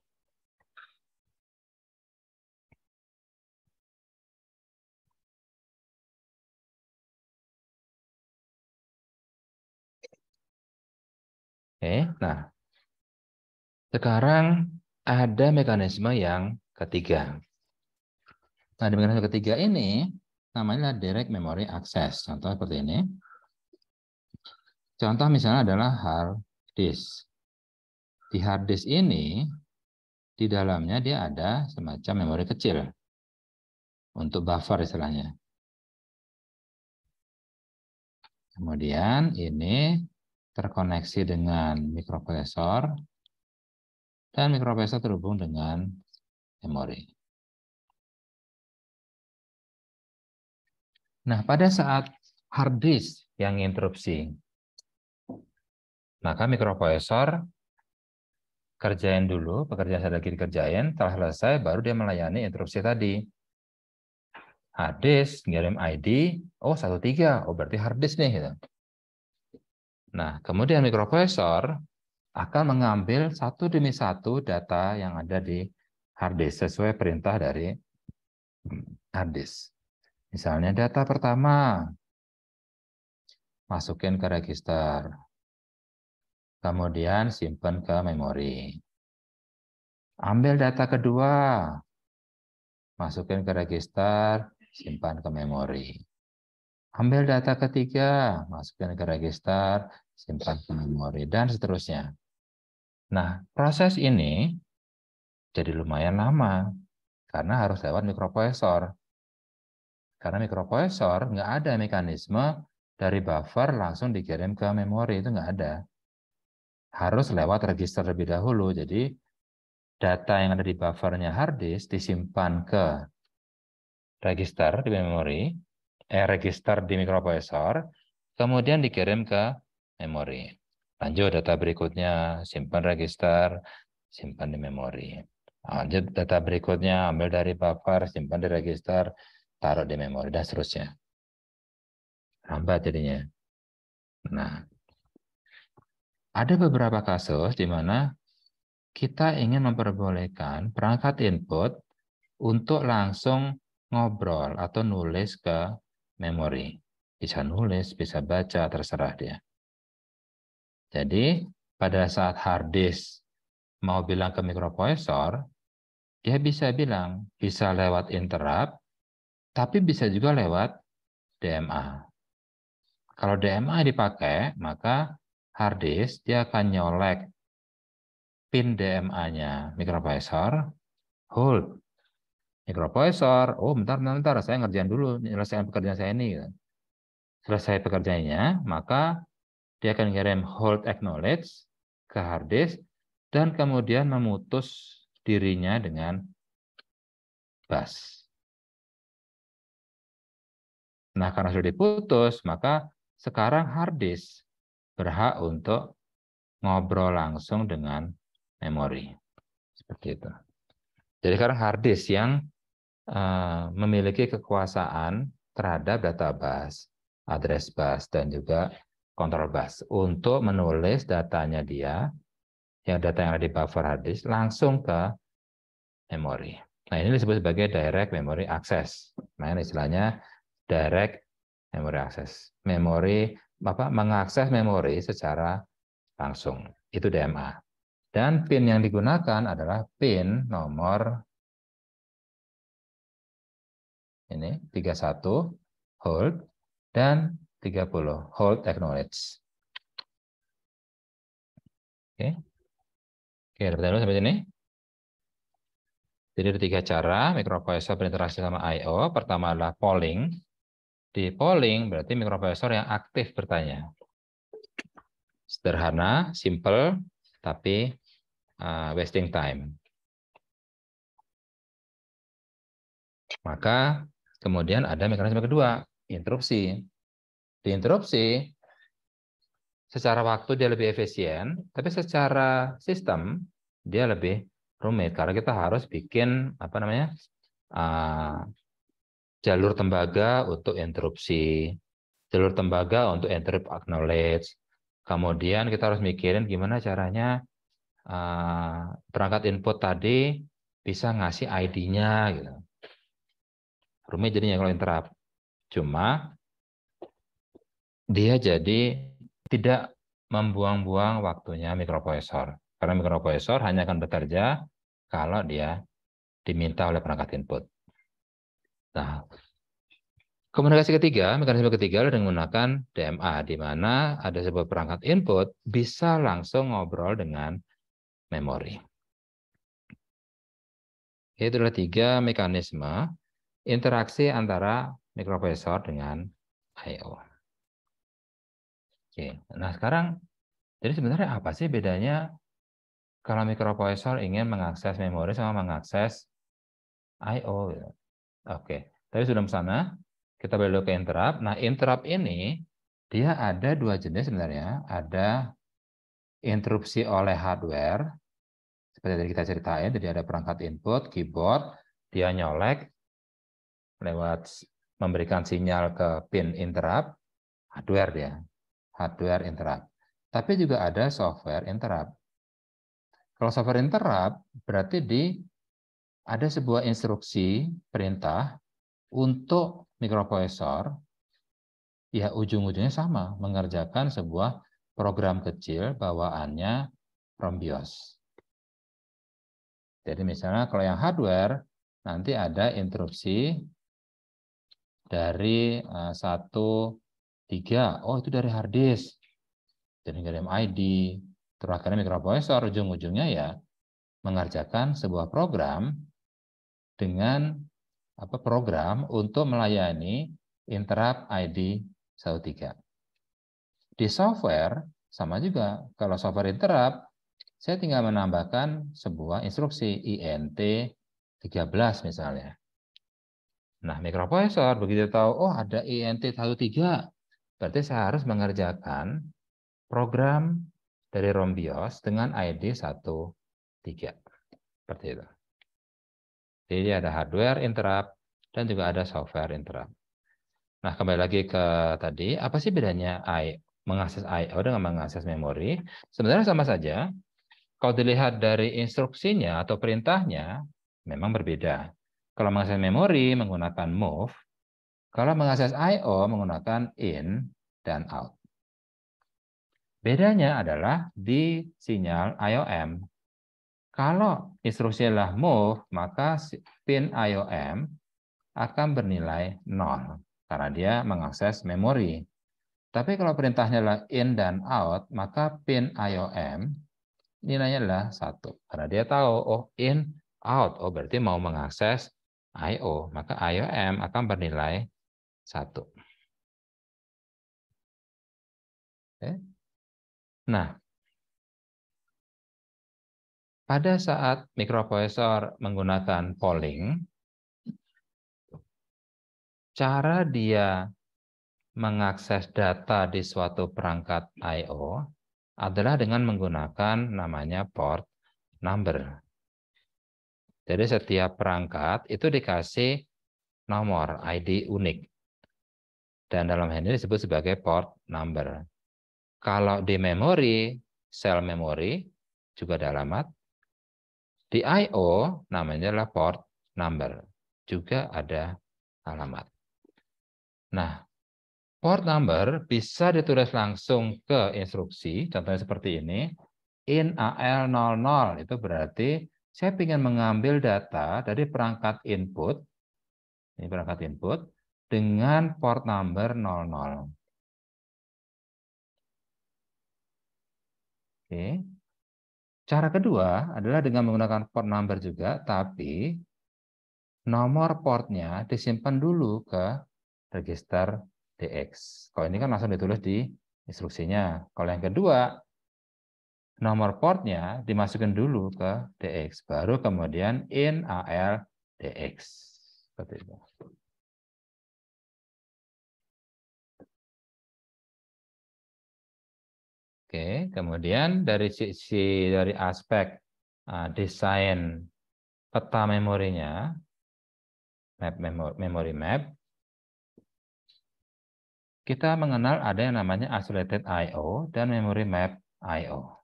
Oke, nah sekarang ada mekanisme yang ketiga. Nah, di mekanisme ketiga ini namanya direct memory access. Contoh seperti ini. Contoh misalnya adalah hard disk. Di hard disk ini, di dalamnya dia ada semacam memori kecil untuk buffer istilahnya. Kemudian ini terkoneksi dengan mikroprosesor dan mikroprosesor terhubung dengan memori. Nah, pada saat hard disk yang interupsi, maka mikroprosesor kerjain dulu, pekerjaan saya lagi dikerjain, telah selesai, baru dia melayani interupsi tadi. Hard disk, ngirim ID, oh 13, oh berarti hard disk nih. Gitu. Nah, kemudian mikroprosesor akan mengambil satu demi satu data yang ada di hard disk sesuai perintah dari hard disk. Misalnya data pertama, masukin ke register. Kemudian simpan ke memori. Ambil data kedua, masukin ke register, simpan ke memori. Ambil data ketiga, masukin ke register, simpan ke memori, dan seterusnya. Nah, proses ini jadi lumayan lama karena harus lewat mikroprosesor. Karena mikroprosesor nggak ada mekanisme dari buffer langsung dikirim ke memori, itu nggak ada. Harus lewat register lebih dahulu. Jadi data yang ada di buffernya hard disk disimpan ke register di memori, eh, register di mikroprosesor, kemudian dikirim ke memori. Lanjut data berikutnya, simpan register, simpan di memori. Lanjut data berikutnya, ambil dari buffer, simpan di register, taruh di memori, dan seterusnya. lambat jadinya. Nah, ada beberapa kasus di mana kita ingin memperbolehkan perangkat input untuk langsung ngobrol atau nulis ke memori. Bisa nulis, bisa baca, terserah dia. Jadi, pada saat hard disk mau bilang ke microprocessor, dia bisa bilang, bisa lewat interrupt, tapi bisa juga lewat DMA. Kalau DMA dipakai, maka hard disk dia akan nyolek pin DMA-nya microprocessor, hold microprocessor, oh bentar, bentar, bentar, saya ngerjain dulu, selesaikan pekerjaan saya ini. Kan. Selesai pekerjaannya, maka dia akan ngirim hold acknowledge ke hard disk dan kemudian memutus dirinya dengan bus. Nah, karena sudah diputus, maka sekarang hard disk berhak untuk ngobrol langsung dengan memori. Seperti itu. Jadi sekarang hard disk yang uh, memiliki kekuasaan terhadap data bus, address bus, dan juga kontrol bus untuk menulis datanya dia, yang data yang ada di buffer hard disk, langsung ke memori. Nah, ini disebut sebagai direct memory access. Nah, ini istilahnya direct memory access. Memori bapak mengakses memori secara langsung. Itu DMA. Dan pin yang digunakan adalah pin nomor ini 31 hold dan 30 hold acknowledge. Oke. Oke, okay, dulu sampai sini? Jadi ada tiga cara microprocessor berinteraksi sama IO. Pertama adalah polling, di polling berarti mikroprosesor yang aktif bertanya. Sederhana, simple, tapi uh, wasting time. Maka kemudian ada mekanisme kedua, interupsi. Di interupsi, secara waktu dia lebih efisien, tapi secara sistem dia lebih rumit karena kita harus bikin apa namanya uh, jalur tembaga untuk interupsi, jalur tembaga untuk interrupt acknowledge. Kemudian kita harus mikirin gimana caranya uh, perangkat input tadi bisa ngasih ID-nya gitu. Rumit jadinya kalau interrupt. Cuma dia jadi tidak membuang-buang waktunya mikroprosesor. Karena mikroprosesor hanya akan bekerja kalau dia diminta oleh perangkat input. Nah, komunikasi ketiga, mekanisme ketiga adalah dengan menggunakan DMA, di mana ada sebuah perangkat input bisa langsung ngobrol dengan memori. Itu adalah tiga mekanisme interaksi antara mikroprosesor dengan I.O. Oke, nah sekarang, jadi sebenarnya apa sih bedanya kalau mikroprosesor ingin mengakses memori sama mengakses I.O. Gitu? Oke, tadi sudah sana. Kita balik ke interrupt. Nah, interrupt ini dia ada dua jenis sebenarnya. Ada interupsi oleh hardware. Seperti tadi kita ceritain, jadi ada perangkat input, keyboard, dia nyolek lewat memberikan sinyal ke pin interrupt, hardware dia, hardware interrupt. Tapi juga ada software interrupt. Kalau software interrupt, berarti di ada sebuah instruksi perintah untuk mikroprosesor ya ujung-ujungnya sama mengerjakan sebuah program kecil bawaannya from BIOS. Jadi misalnya kalau yang hardware nanti ada instruksi dari eh, satu tiga oh itu dari hard disk jadi ngirim ID terus akhirnya mikroprosesor ujung-ujungnya ya mengerjakan sebuah program dengan apa program untuk melayani interrupt ID satu tiga Di software sama juga. Kalau software interrupt, saya tinggal menambahkan sebuah instruksi INT 13 misalnya. Nah, mikroprosesor begitu tahu, oh ada INT 13, berarti saya harus mengerjakan program dari ROM BIOS dengan ID 13. Seperti itu. Jadi ada hardware interrupt dan juga ada software interrupt. Nah, kembali lagi ke tadi, apa sih bedanya I, mengakses I/O dengan mengakses memori? Sebenarnya sama saja. Kalau dilihat dari instruksinya atau perintahnya, memang berbeda. Kalau mengakses memori menggunakan move, kalau mengakses I/O menggunakan in dan out. Bedanya adalah di sinyal IOM. Kalau instruksi adalah move, maka pin IOM akan bernilai 0 karena dia mengakses memori. Tapi kalau perintahnya adalah in dan out, maka pin IOM nilainya adalah 1. Karena dia tahu, oh in, out, oh berarti mau mengakses IO, maka IOM akan bernilai 1. Oke. Nah, pada saat mikroprosesor menggunakan polling, cara dia mengakses data di suatu perangkat I.O. adalah dengan menggunakan namanya port number. Jadi setiap perangkat itu dikasih nomor ID unik. Dan dalam ini disebut sebagai port number. Kalau di memori, sel memori juga ada alamat di I.O. namanya adalah port number. Juga ada alamat. Nah, port number bisa ditulis langsung ke instruksi. Contohnya seperti ini. In AL00 itu berarti saya ingin mengambil data dari perangkat input, ini perangkat input, dengan port number 00. Oke. Cara kedua adalah dengan menggunakan port number juga, tapi nomor portnya disimpan dulu ke register DX. Kalau ini kan langsung ditulis di instruksinya. Kalau yang kedua, nomor portnya dimasukkan dulu ke DX, baru kemudian in AL DX. Seperti itu. Oke, kemudian dari sisi dari aspek uh, desain peta memorinya, map memory map, kita mengenal ada yang namanya isolated I/O dan memory map I/O.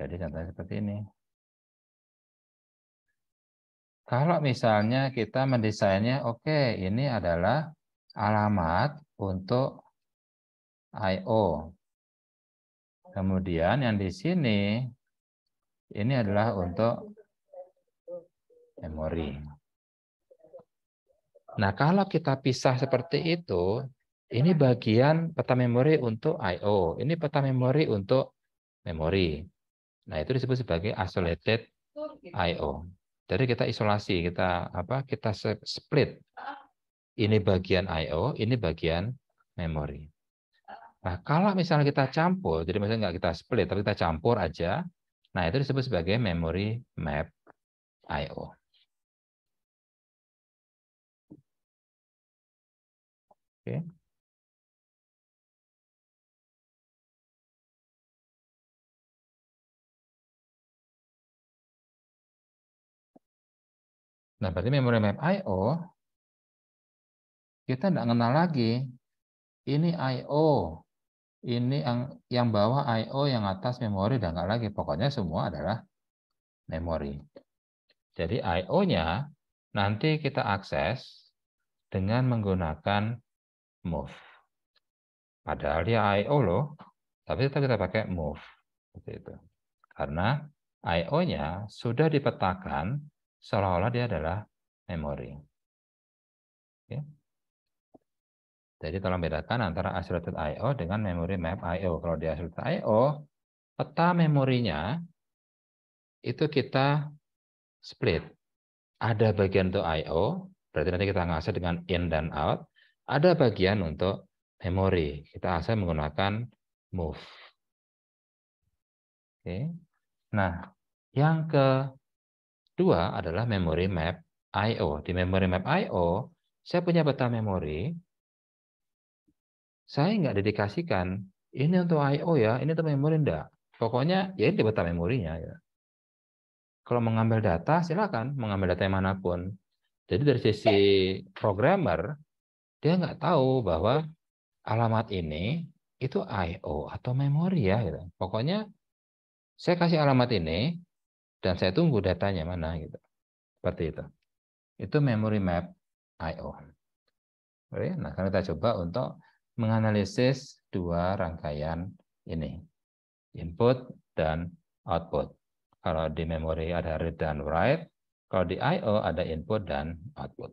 Jadi contohnya seperti ini. Kalau misalnya kita mendesainnya, oke, okay, ini adalah alamat untuk I/O Kemudian yang di sini ini adalah untuk memori. Nah, kalau kita pisah seperti itu, ini bagian peta memori untuk I.O. ini peta memori untuk memori. Nah, itu disebut sebagai isolated I.O. Jadi kita isolasi, kita apa? Kita split. Ini bagian I.O., ini bagian memori. Nah, kalau misalnya kita campur, jadi misalnya nggak kita split, tapi kita campur aja, nah itu disebut sebagai memory map I.O. Oke. Okay. Nah, berarti memory map I.O. kita tidak mengenal lagi ini I.O ini yang yang bawah IO yang atas memori dan nggak lagi. Pokoknya semua adalah memori. Jadi io nya nanti kita akses dengan menggunakan move. Padahal dia IO loh, tapi tetap kita pakai move seperti itu. Karena io nya sudah dipetakan seolah-olah dia adalah memori. Jadi tolong bedakan antara isolated I.O. dengan memory map I.O. Kalau di isolated I.O, peta memorinya itu kita split. Ada bagian untuk I.O, berarti nanti kita ngasih dengan in dan out. Ada bagian untuk memory, Kita asal menggunakan move. Oke. Nah, yang kedua adalah memory map I.O. Di memory map I.O, saya punya peta memori, saya nggak dedikasikan ini untuk I.O. ya, ini untuk memori enggak. Pokoknya ya ini data memorinya. Ya. Kalau mengambil data, silakan mengambil data yang manapun. Jadi dari sisi programmer, dia nggak tahu bahwa alamat ini itu I.O. atau memori ya. Gitu. Pokoknya saya kasih alamat ini dan saya tunggu datanya mana gitu. Seperti itu. Itu memory map I.O. o Nah, sekarang kita coba untuk menganalisis dua rangkaian ini, input dan output. Kalau di memori ada read dan write, kalau di I.O. ada input dan output.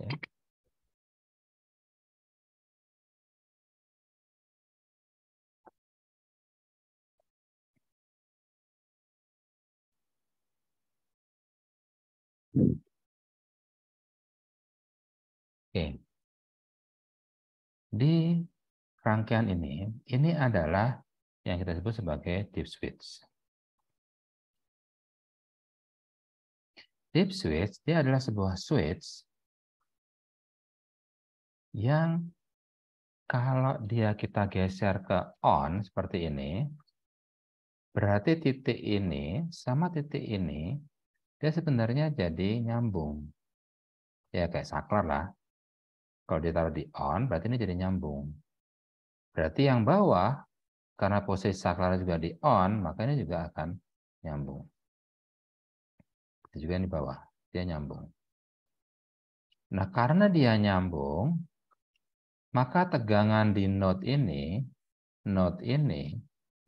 Ya. Oke. Okay. Di rangkaian ini, ini adalah yang kita sebut sebagai deep switch. Deep switch, dia adalah sebuah switch yang kalau dia kita geser ke on seperti ini, berarti titik ini sama titik ini, dia sebenarnya jadi nyambung. Ya kayak saklar lah. Kalau ditaruh di on, berarti ini jadi nyambung. Berarti yang bawah, karena posisi saklar juga di on, maka ini juga akan nyambung. Itu juga yang di bawah, dia nyambung. Nah, karena dia nyambung, maka tegangan di node ini, node ini,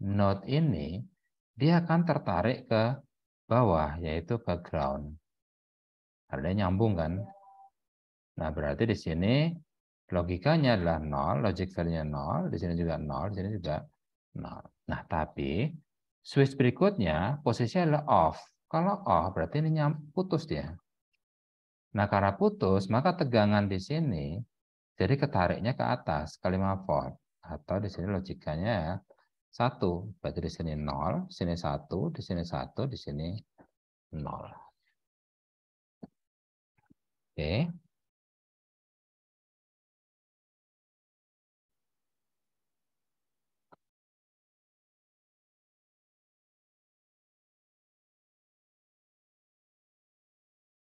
node ini, dia akan tertarik ke bawah, yaitu ke ground. dia nyambung kan? Nah, berarti di sini logikanya adalah nol logic nol di sini juga nol di sini juga nol Nah, tapi switch berikutnya posisinya adalah off. Kalau off berarti ini putus dia. Nah, karena putus, maka tegangan di sini jadi ketariknya ke atas, ke 5 volt. Atau di sini logikanya 1. Berarti di sini 0, di sini 1, di sini 1, di sini 0. Oke.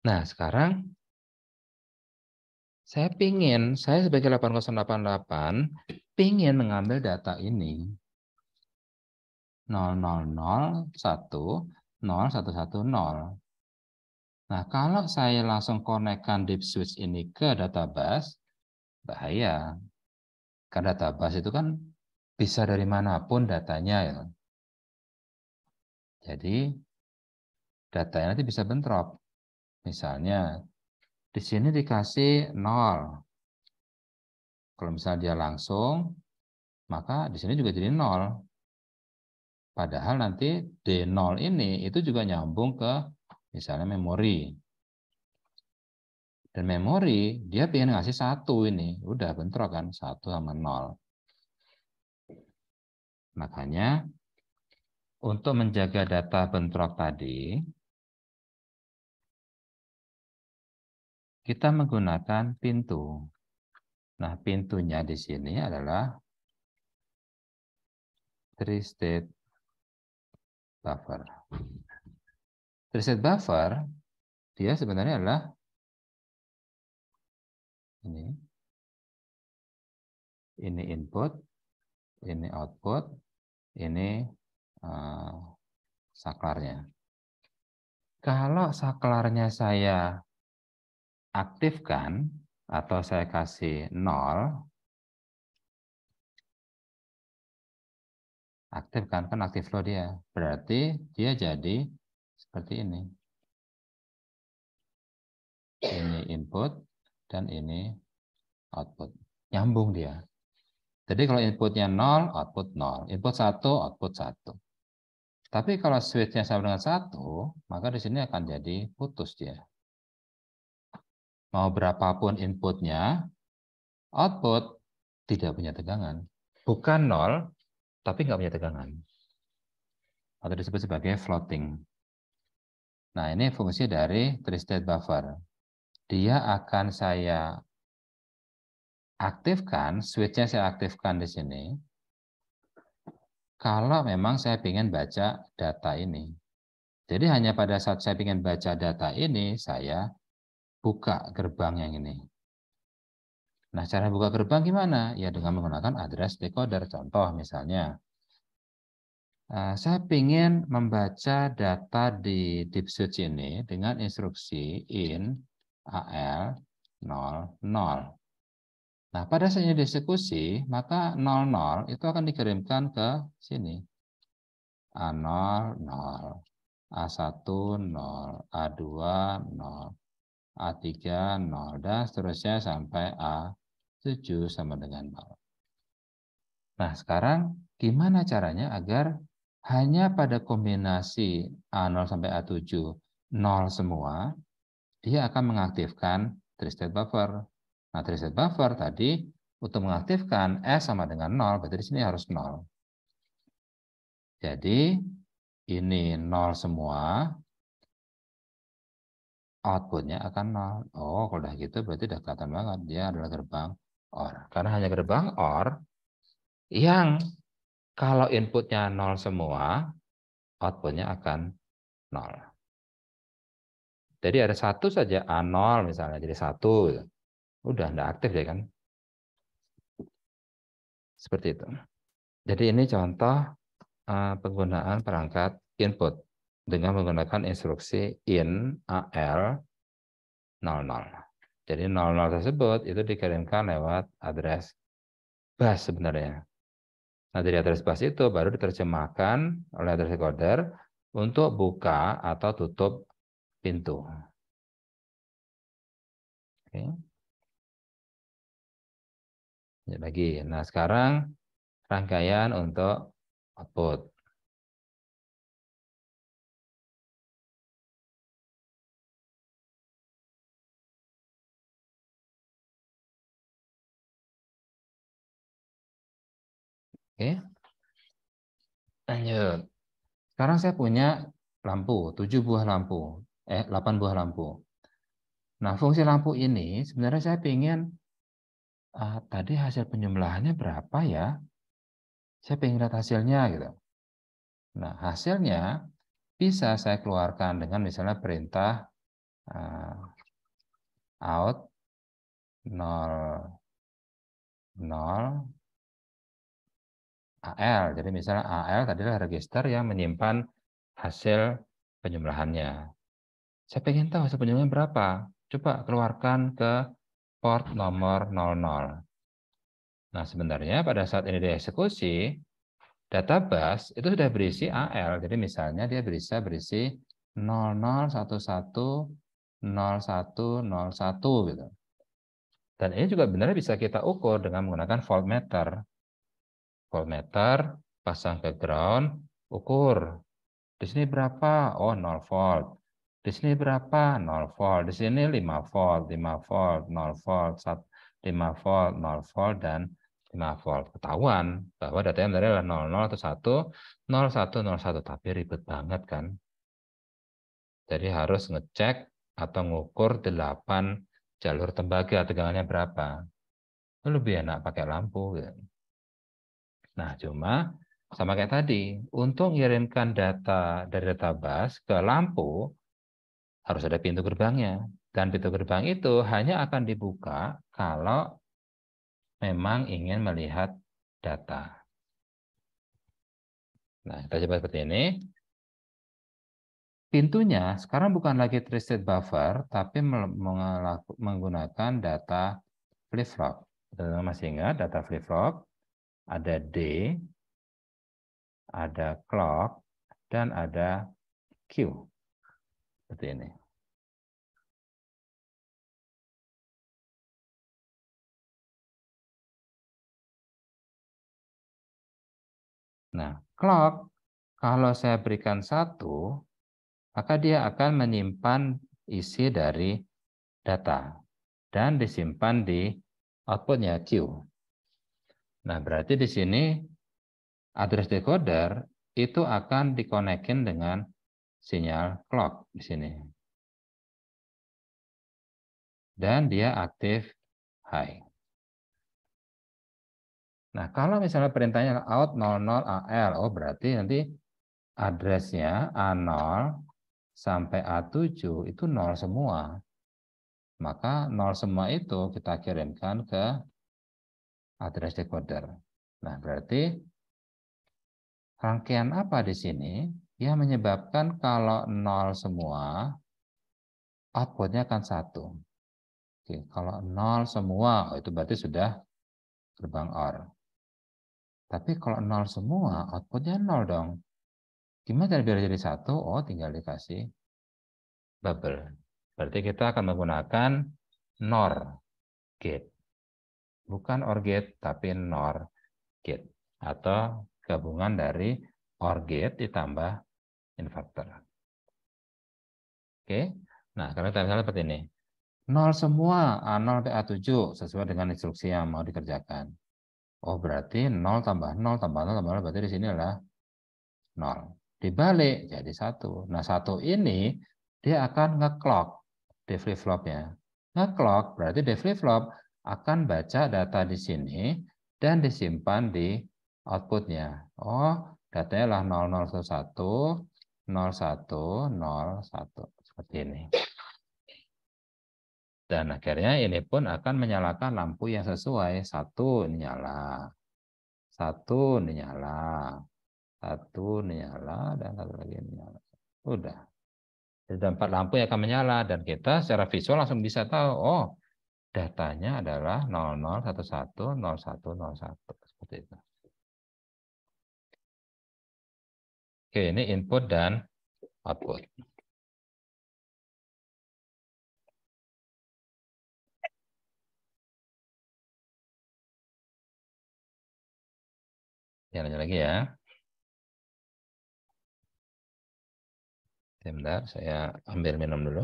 Nah, sekarang saya pingin, saya sebagai 8088, pingin mengambil data ini. 0001, Nah, kalau saya langsung konekkan deep switch ini ke database, bahaya. ke database itu kan bisa dari manapun datanya. Ya. Jadi, datanya nanti bisa bentrok. Misalnya di sini dikasih 0. Kalau misalnya dia langsung, maka di sini juga jadi 0. Padahal nanti D0 ini itu juga nyambung ke misalnya memori. Dan memori dia pengen ngasih satu ini, udah bentrok kan satu sama nol. Makanya untuk menjaga data bentrok tadi, Kita menggunakan pintu. Nah, pintunya di sini adalah three state buffer. Three state buffer dia sebenarnya adalah ini. Ini input, ini output, ini uh, saklarnya. Kalau saklarnya saya aktifkan atau saya kasih nol aktifkan kan aktif flow dia. Berarti dia jadi seperti ini. Ini input dan ini output. Nyambung dia. Jadi kalau inputnya nol output nol Input satu output satu Tapi kalau switchnya sama dengan satu maka di sini akan jadi putus dia mau berapapun inputnya, output tidak punya tegangan. Bukan nol, tapi nggak punya tegangan. Atau disebut sebagai floating. Nah, ini fungsi dari three-state buffer. Dia akan saya aktifkan, switch-nya saya aktifkan di sini, kalau memang saya ingin baca data ini. Jadi hanya pada saat saya ingin baca data ini, saya buka gerbang yang ini. Nah, cara buka gerbang gimana? Ya dengan menggunakan address decoder. Contoh misalnya, nah, saya ingin membaca data di deep search ini dengan instruksi in al 00. Nah, pada saatnya diskusi, maka 00 itu akan dikirimkan ke sini. A00, A10, A20, A3 0 dan seterusnya sampai A7 sama dengan 0. Nah, sekarang gimana caranya agar hanya pada kombinasi A0 sampai A7 0 semua dia akan mengaktifkan three-state buffer. Nah, three-state buffer tadi untuk mengaktifkan S sama dengan 0, berarti di sini harus 0. Jadi, ini 0 semua, outputnya akan nol. Oh, kalau udah gitu berarti udah kelihatan banget dia adalah gerbang OR. Karena hanya gerbang OR yang kalau inputnya nol semua, outputnya akan nol. Jadi ada satu saja A0 misalnya jadi satu, udah tidak aktif ya kan? Seperti itu. Jadi ini contoh eh, penggunaan perangkat input dengan menggunakan instruksi in al 00. Jadi 00 tersebut itu dikirimkan lewat address bus sebenarnya. Nah, dari address bus itu baru diterjemahkan oleh address recorder untuk buka atau tutup pintu. Oke. lagi. Nah, sekarang rangkaian untuk output. Oke. Lanjut. Sekarang saya punya lampu, 7 buah lampu, eh 8 buah lampu. Nah, fungsi lampu ini sebenarnya saya ingin uh, ah, tadi hasil penjumlahannya berapa ya? Saya pengen lihat hasilnya gitu. Nah, hasilnya bisa saya keluarkan dengan misalnya perintah uh, out 0 0 AL. Jadi misalnya AL tadi adalah register yang menyimpan hasil penjumlahannya. Saya pengen tahu hasil penjumlahan berapa. Coba keluarkan ke port nomor 00. Nah, sebenarnya pada saat ini dieksekusi, database itu sudah berisi AL. Jadi misalnya dia bisa berisi 00110101 gitu. Dan ini juga benar bisa kita ukur dengan menggunakan voltmeter voltmeter, pasang ke ground, ukur. Di sini berapa? Oh, 0 volt. Di sini berapa? 0 volt. Di sini 5 volt, 5 volt, 0 volt, 5 volt, 0 volt, dan 5 volt. Ketahuan bahwa data yang dari adalah 00 atau 1, 0, 1. Tapi ribet banget kan? Jadi harus ngecek atau ngukur 8 jalur tembaga tegangannya berapa. Lebih enak pakai lampu. Gitu. Nah, cuma sama kayak tadi, untuk mengirimkan data dari database ke lampu, harus ada pintu gerbangnya. Dan pintu gerbang itu hanya akan dibuka kalau memang ingin melihat data. Nah, kita coba seperti ini. Pintunya sekarang bukan lagi trusted buffer, tapi menggunakan data flip-flop. Masih ingat data flip-flop? ada D, ada clock, dan ada Q. Seperti ini. Nah, clock kalau saya berikan satu, maka dia akan menyimpan isi dari data dan disimpan di outputnya Q. Nah, berarti di sini address decoder itu akan dikonekin dengan sinyal clock di sini. Dan dia aktif high. Nah, kalau misalnya perintahnya out 00 AL, oh berarti nanti addressnya A0 sampai A7 itu 0 semua. Maka 0 semua itu kita kirimkan ke Address Decoder. Nah, berarti rangkaian apa di sini? Ya, menyebabkan kalau nol semua, outputnya akan satu. Oke, kalau nol semua, oh, itu berarti sudah gerbang OR. Tapi kalau nol semua, outputnya nol dong. Gimana cara biar jadi satu? Oh, tinggal dikasih bubble. Berarti kita akan menggunakan NOR gate bukan OR gate tapi NOR gate atau gabungan dari OR gate ditambah inverter. Oke. Nah, kalau kita lihat seperti ini. 0 semua A0 sampai A7 sesuai dengan instruksi yang mau dikerjakan. Oh, berarti 0 tambah 0 tambah 0 tambah 0 berarti di sini adalah 0. Dibalik jadi 1. Nah, 1 ini dia akan ngeclock di flip-flopnya. Ngeclock berarti di flip-flop akan baca data di sini dan disimpan di outputnya. Oh, datanya lah 0011, 01, 01, seperti ini. Dan akhirnya ini pun akan menyalakan lampu yang sesuai. Satu nyala, satu nyala, satu nyala, dan satu lagi nyala. Udah. Ada empat lampu yang akan menyala dan kita secara visual langsung bisa tahu, oh datanya adalah 00110101 seperti itu. Oke, ini input dan output. Ya, lanjut lagi ya. Sebentar, saya ambil minum dulu.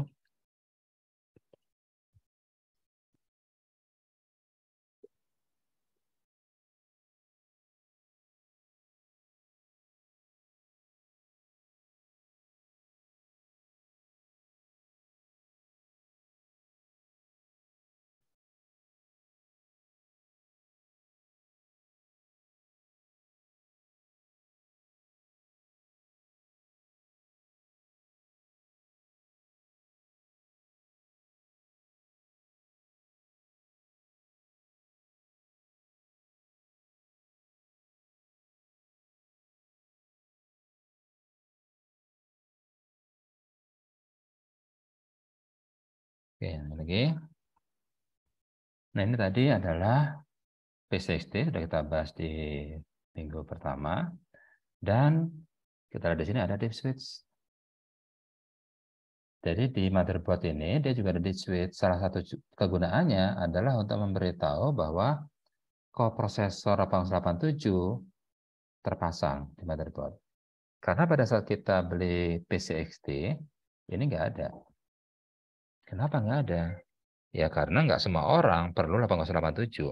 Oke, lagi. Nah, ini tadi adalah PCXT sudah kita bahas di minggu pertama dan kita lihat di sini ada deep switch. Jadi di motherboard ini dia juga ada di switch. Salah satu kegunaannya adalah untuk memberitahu bahwa koprosesor 887 terpasang di motherboard. Karena pada saat kita beli PCXT, ini nggak ada. Kenapa nggak ada? Ya karena nggak semua orang perlu 8087.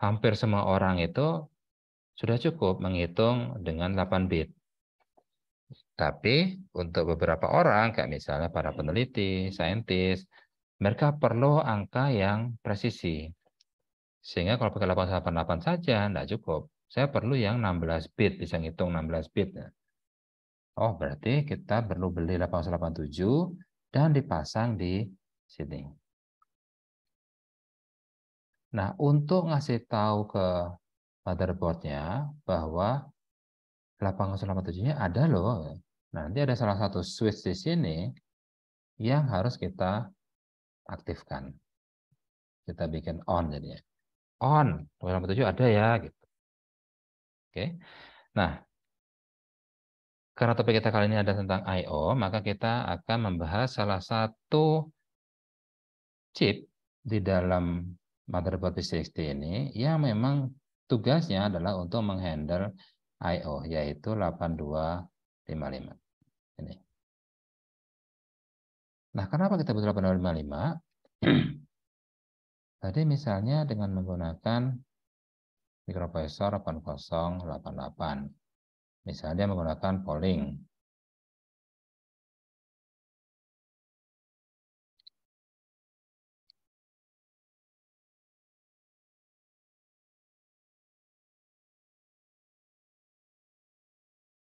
Hampir semua orang itu sudah cukup menghitung dengan 8 bit. Tapi untuk beberapa orang, kayak misalnya para peneliti, saintis, mereka perlu angka yang presisi. Sehingga kalau pakai 888 saja, tidak cukup. Saya perlu yang 16 bit, bisa ngitung 16 bit. Oh, berarti kita perlu beli 887 dan dipasang di sini. Nah, untuk ngasih tahu ke motherboardnya bahwa 887-nya ada loh. Nanti ada salah satu switch di sini yang harus kita aktifkan. Kita bikin on jadinya. On, 887 ada ya. gitu. Oke. Nah, karena topik kita kali ini ada tentang I.O., maka kita akan membahas salah satu chip di dalam motherboard P60 ini yang memang tugasnya adalah untuk menghandle I.O., yaitu 8255. Ini. Nah, kenapa kita butuh 8255? Tadi misalnya dengan menggunakan mikroprosesor 8088. Misalnya menggunakan polling.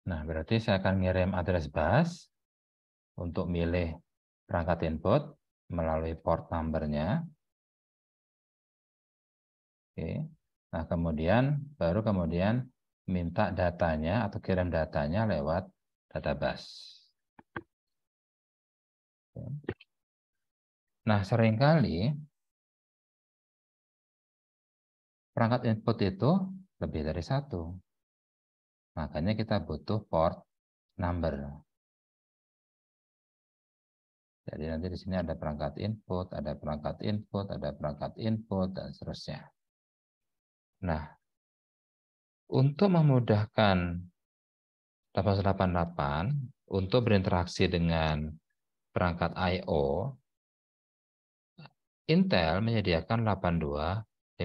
Nah, berarti saya akan ngirim address bus untuk milih perangkat input melalui port number-nya. Oke. Nah, kemudian baru kemudian minta datanya atau kirim datanya lewat database. Nah, seringkali perangkat input itu lebih dari satu. Makanya kita butuh port number. Jadi nanti di sini ada perangkat input, ada perangkat input, ada perangkat input, dan seterusnya. Nah, untuk memudahkan 888 untuk berinteraksi dengan perangkat I.O., Intel menyediakan 8255,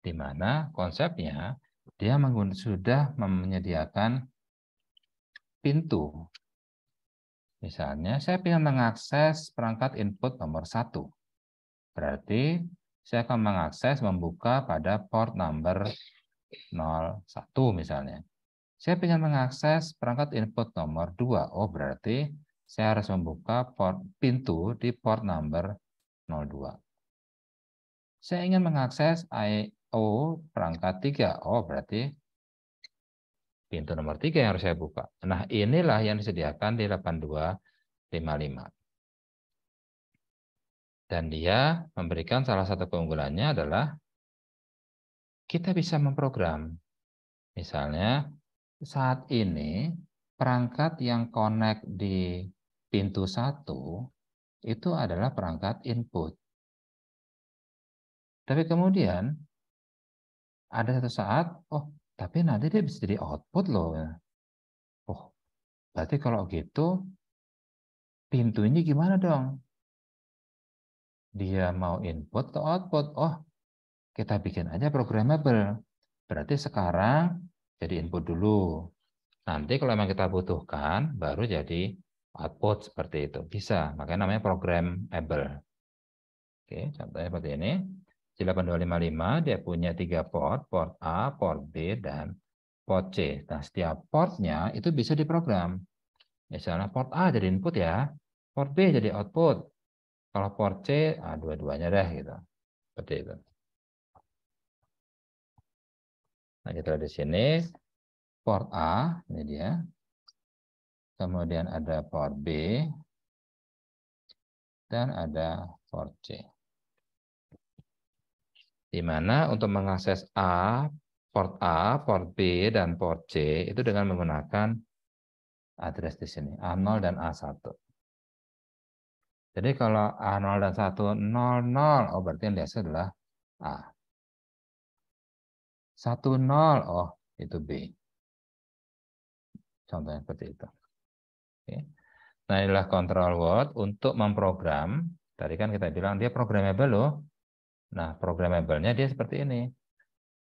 di mana konsepnya dia sudah menyediakan pintu. Misalnya, saya ingin mengakses perangkat input nomor satu, Berarti saya akan mengakses membuka pada port number 01 misalnya. Saya ingin mengakses perangkat input nomor 2. Oh, berarti saya harus membuka port pintu di port number 02. Saya ingin mengakses IO perangkat 3. Oh, berarti pintu nomor 3 yang harus saya buka. Nah, inilah yang disediakan di 8255. Dan dia memberikan salah satu keunggulannya adalah kita bisa memprogram. Misalnya saat ini perangkat yang connect di pintu satu itu adalah perangkat input. Tapi kemudian ada satu saat, oh tapi nanti dia bisa jadi output loh. Oh, berarti kalau gitu pintunya gimana dong? dia mau input ke output. Oh, kita bikin aja programmable. Berarti sekarang jadi input dulu. Nanti kalau memang kita butuhkan, baru jadi output seperti itu. Bisa, makanya namanya programmable. Oke, contohnya seperti ini. C8255 dia punya tiga port, port A, port B, dan port C. Nah, setiap portnya itu bisa diprogram. Misalnya port A jadi input ya, port B jadi output, kalau for C, ah, dua-duanya deh gitu. Seperti itu. Nah, kita lihat di sini port A, ini dia. Kemudian ada port B dan ada port C. Di mana untuk mengakses A, port A, port B dan port C itu dengan menggunakan address di sini A0 dan A1. Jadi kalau A0 dan 1, 0, 0. Oh, berarti yang dihasil adalah A. 1, 0. Oh, itu B. Contohnya seperti itu. Oke. Nah, inilah control word untuk memprogram. Tadi kan kita bilang dia programmable loh. Nah, programmable-nya dia seperti ini.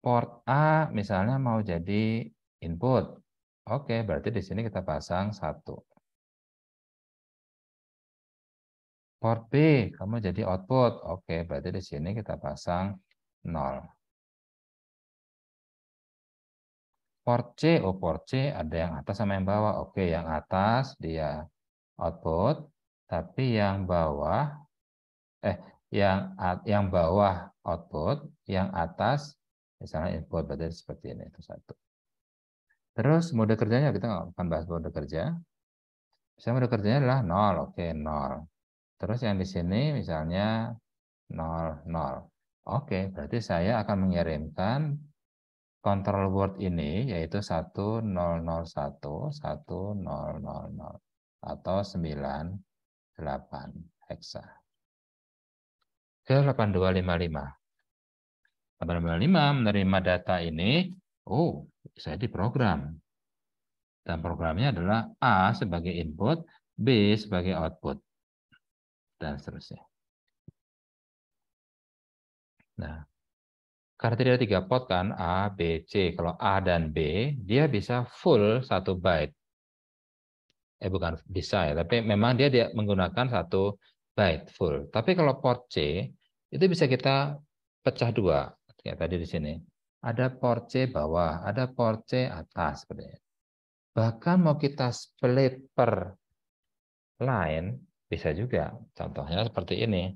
Port A misalnya mau jadi input. Oke, berarti di sini kita pasang 1. port B, kamu jadi output. Oke, berarti di sini kita pasang 0. Port C, oh port C ada yang atas sama yang bawah. Oke, yang atas dia output, tapi yang bawah, eh, yang yang bawah output, yang atas misalnya input, berarti seperti ini, itu satu. Terus mode kerjanya, kita akan bahas mode kerja. Misalnya mode kerjanya adalah 0, oke, 0. Terus yang di sini misalnya 0, 0. Oke, berarti saya akan mengirimkan control word ini yaitu 1001, 1000 atau 98 hexa. Ke 8255. 8255 menerima data ini, oh, saya diprogram. Dan programnya adalah A sebagai input, B sebagai output dan seterusnya. Nah, kriteria tiga pot kan A, B, C. Kalau A dan B, dia bisa full satu byte. Eh bukan bisa ya, tapi memang dia dia menggunakan satu byte full. Tapi kalau port C itu bisa kita pecah dua. Kayak tadi di sini. Ada port C bawah, ada port C atas Bahkan mau kita split per line, bisa juga. Contohnya seperti ini.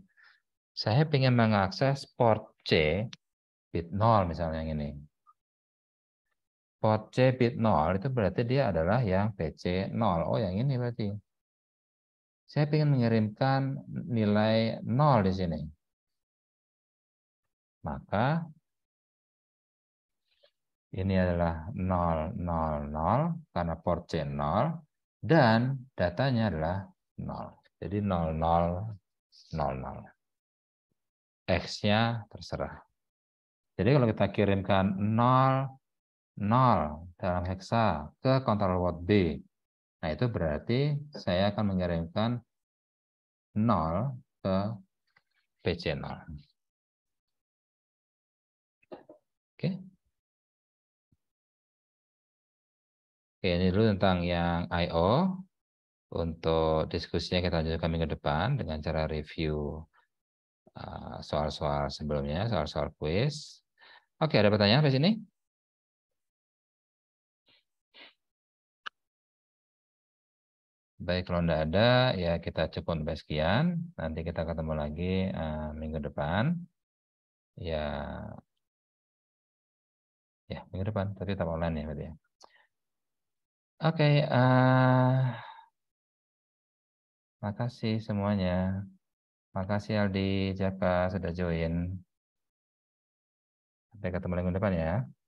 Saya ingin mengakses port C bit 0 misalnya yang ini. Port C bit 0 itu berarti dia adalah yang PC 0. Oh, yang ini berarti. Saya ingin mengirimkan nilai 0 di sini. Maka ini adalah 0, 0, 0 karena port C 0 dan datanya adalah 0. Jadi 0, 0, 0, 0. X-nya terserah. Jadi kalau kita kirimkan 0, 0 dalam heksa ke kontrol word B, nah itu berarti saya akan mengirimkan 0 ke PC0. Oke. Oke, ini dulu tentang yang I.O. Untuk diskusinya kita lanjutkan minggu depan dengan cara review uh, soal-soal sebelumnya, soal-soal kuis. Oke, ada pertanyaan di sini? Baik, kalau tidak ada, ya kita cukup sampai sekian. Nanti kita ketemu lagi uh, minggu depan. Ya, ya minggu depan. Tapi tetap online ya, berarti ya. Oke, okay, uh, Makasih semuanya. Makasih Aldi, Jaka sudah join. Sampai ketemu minggu depan ya.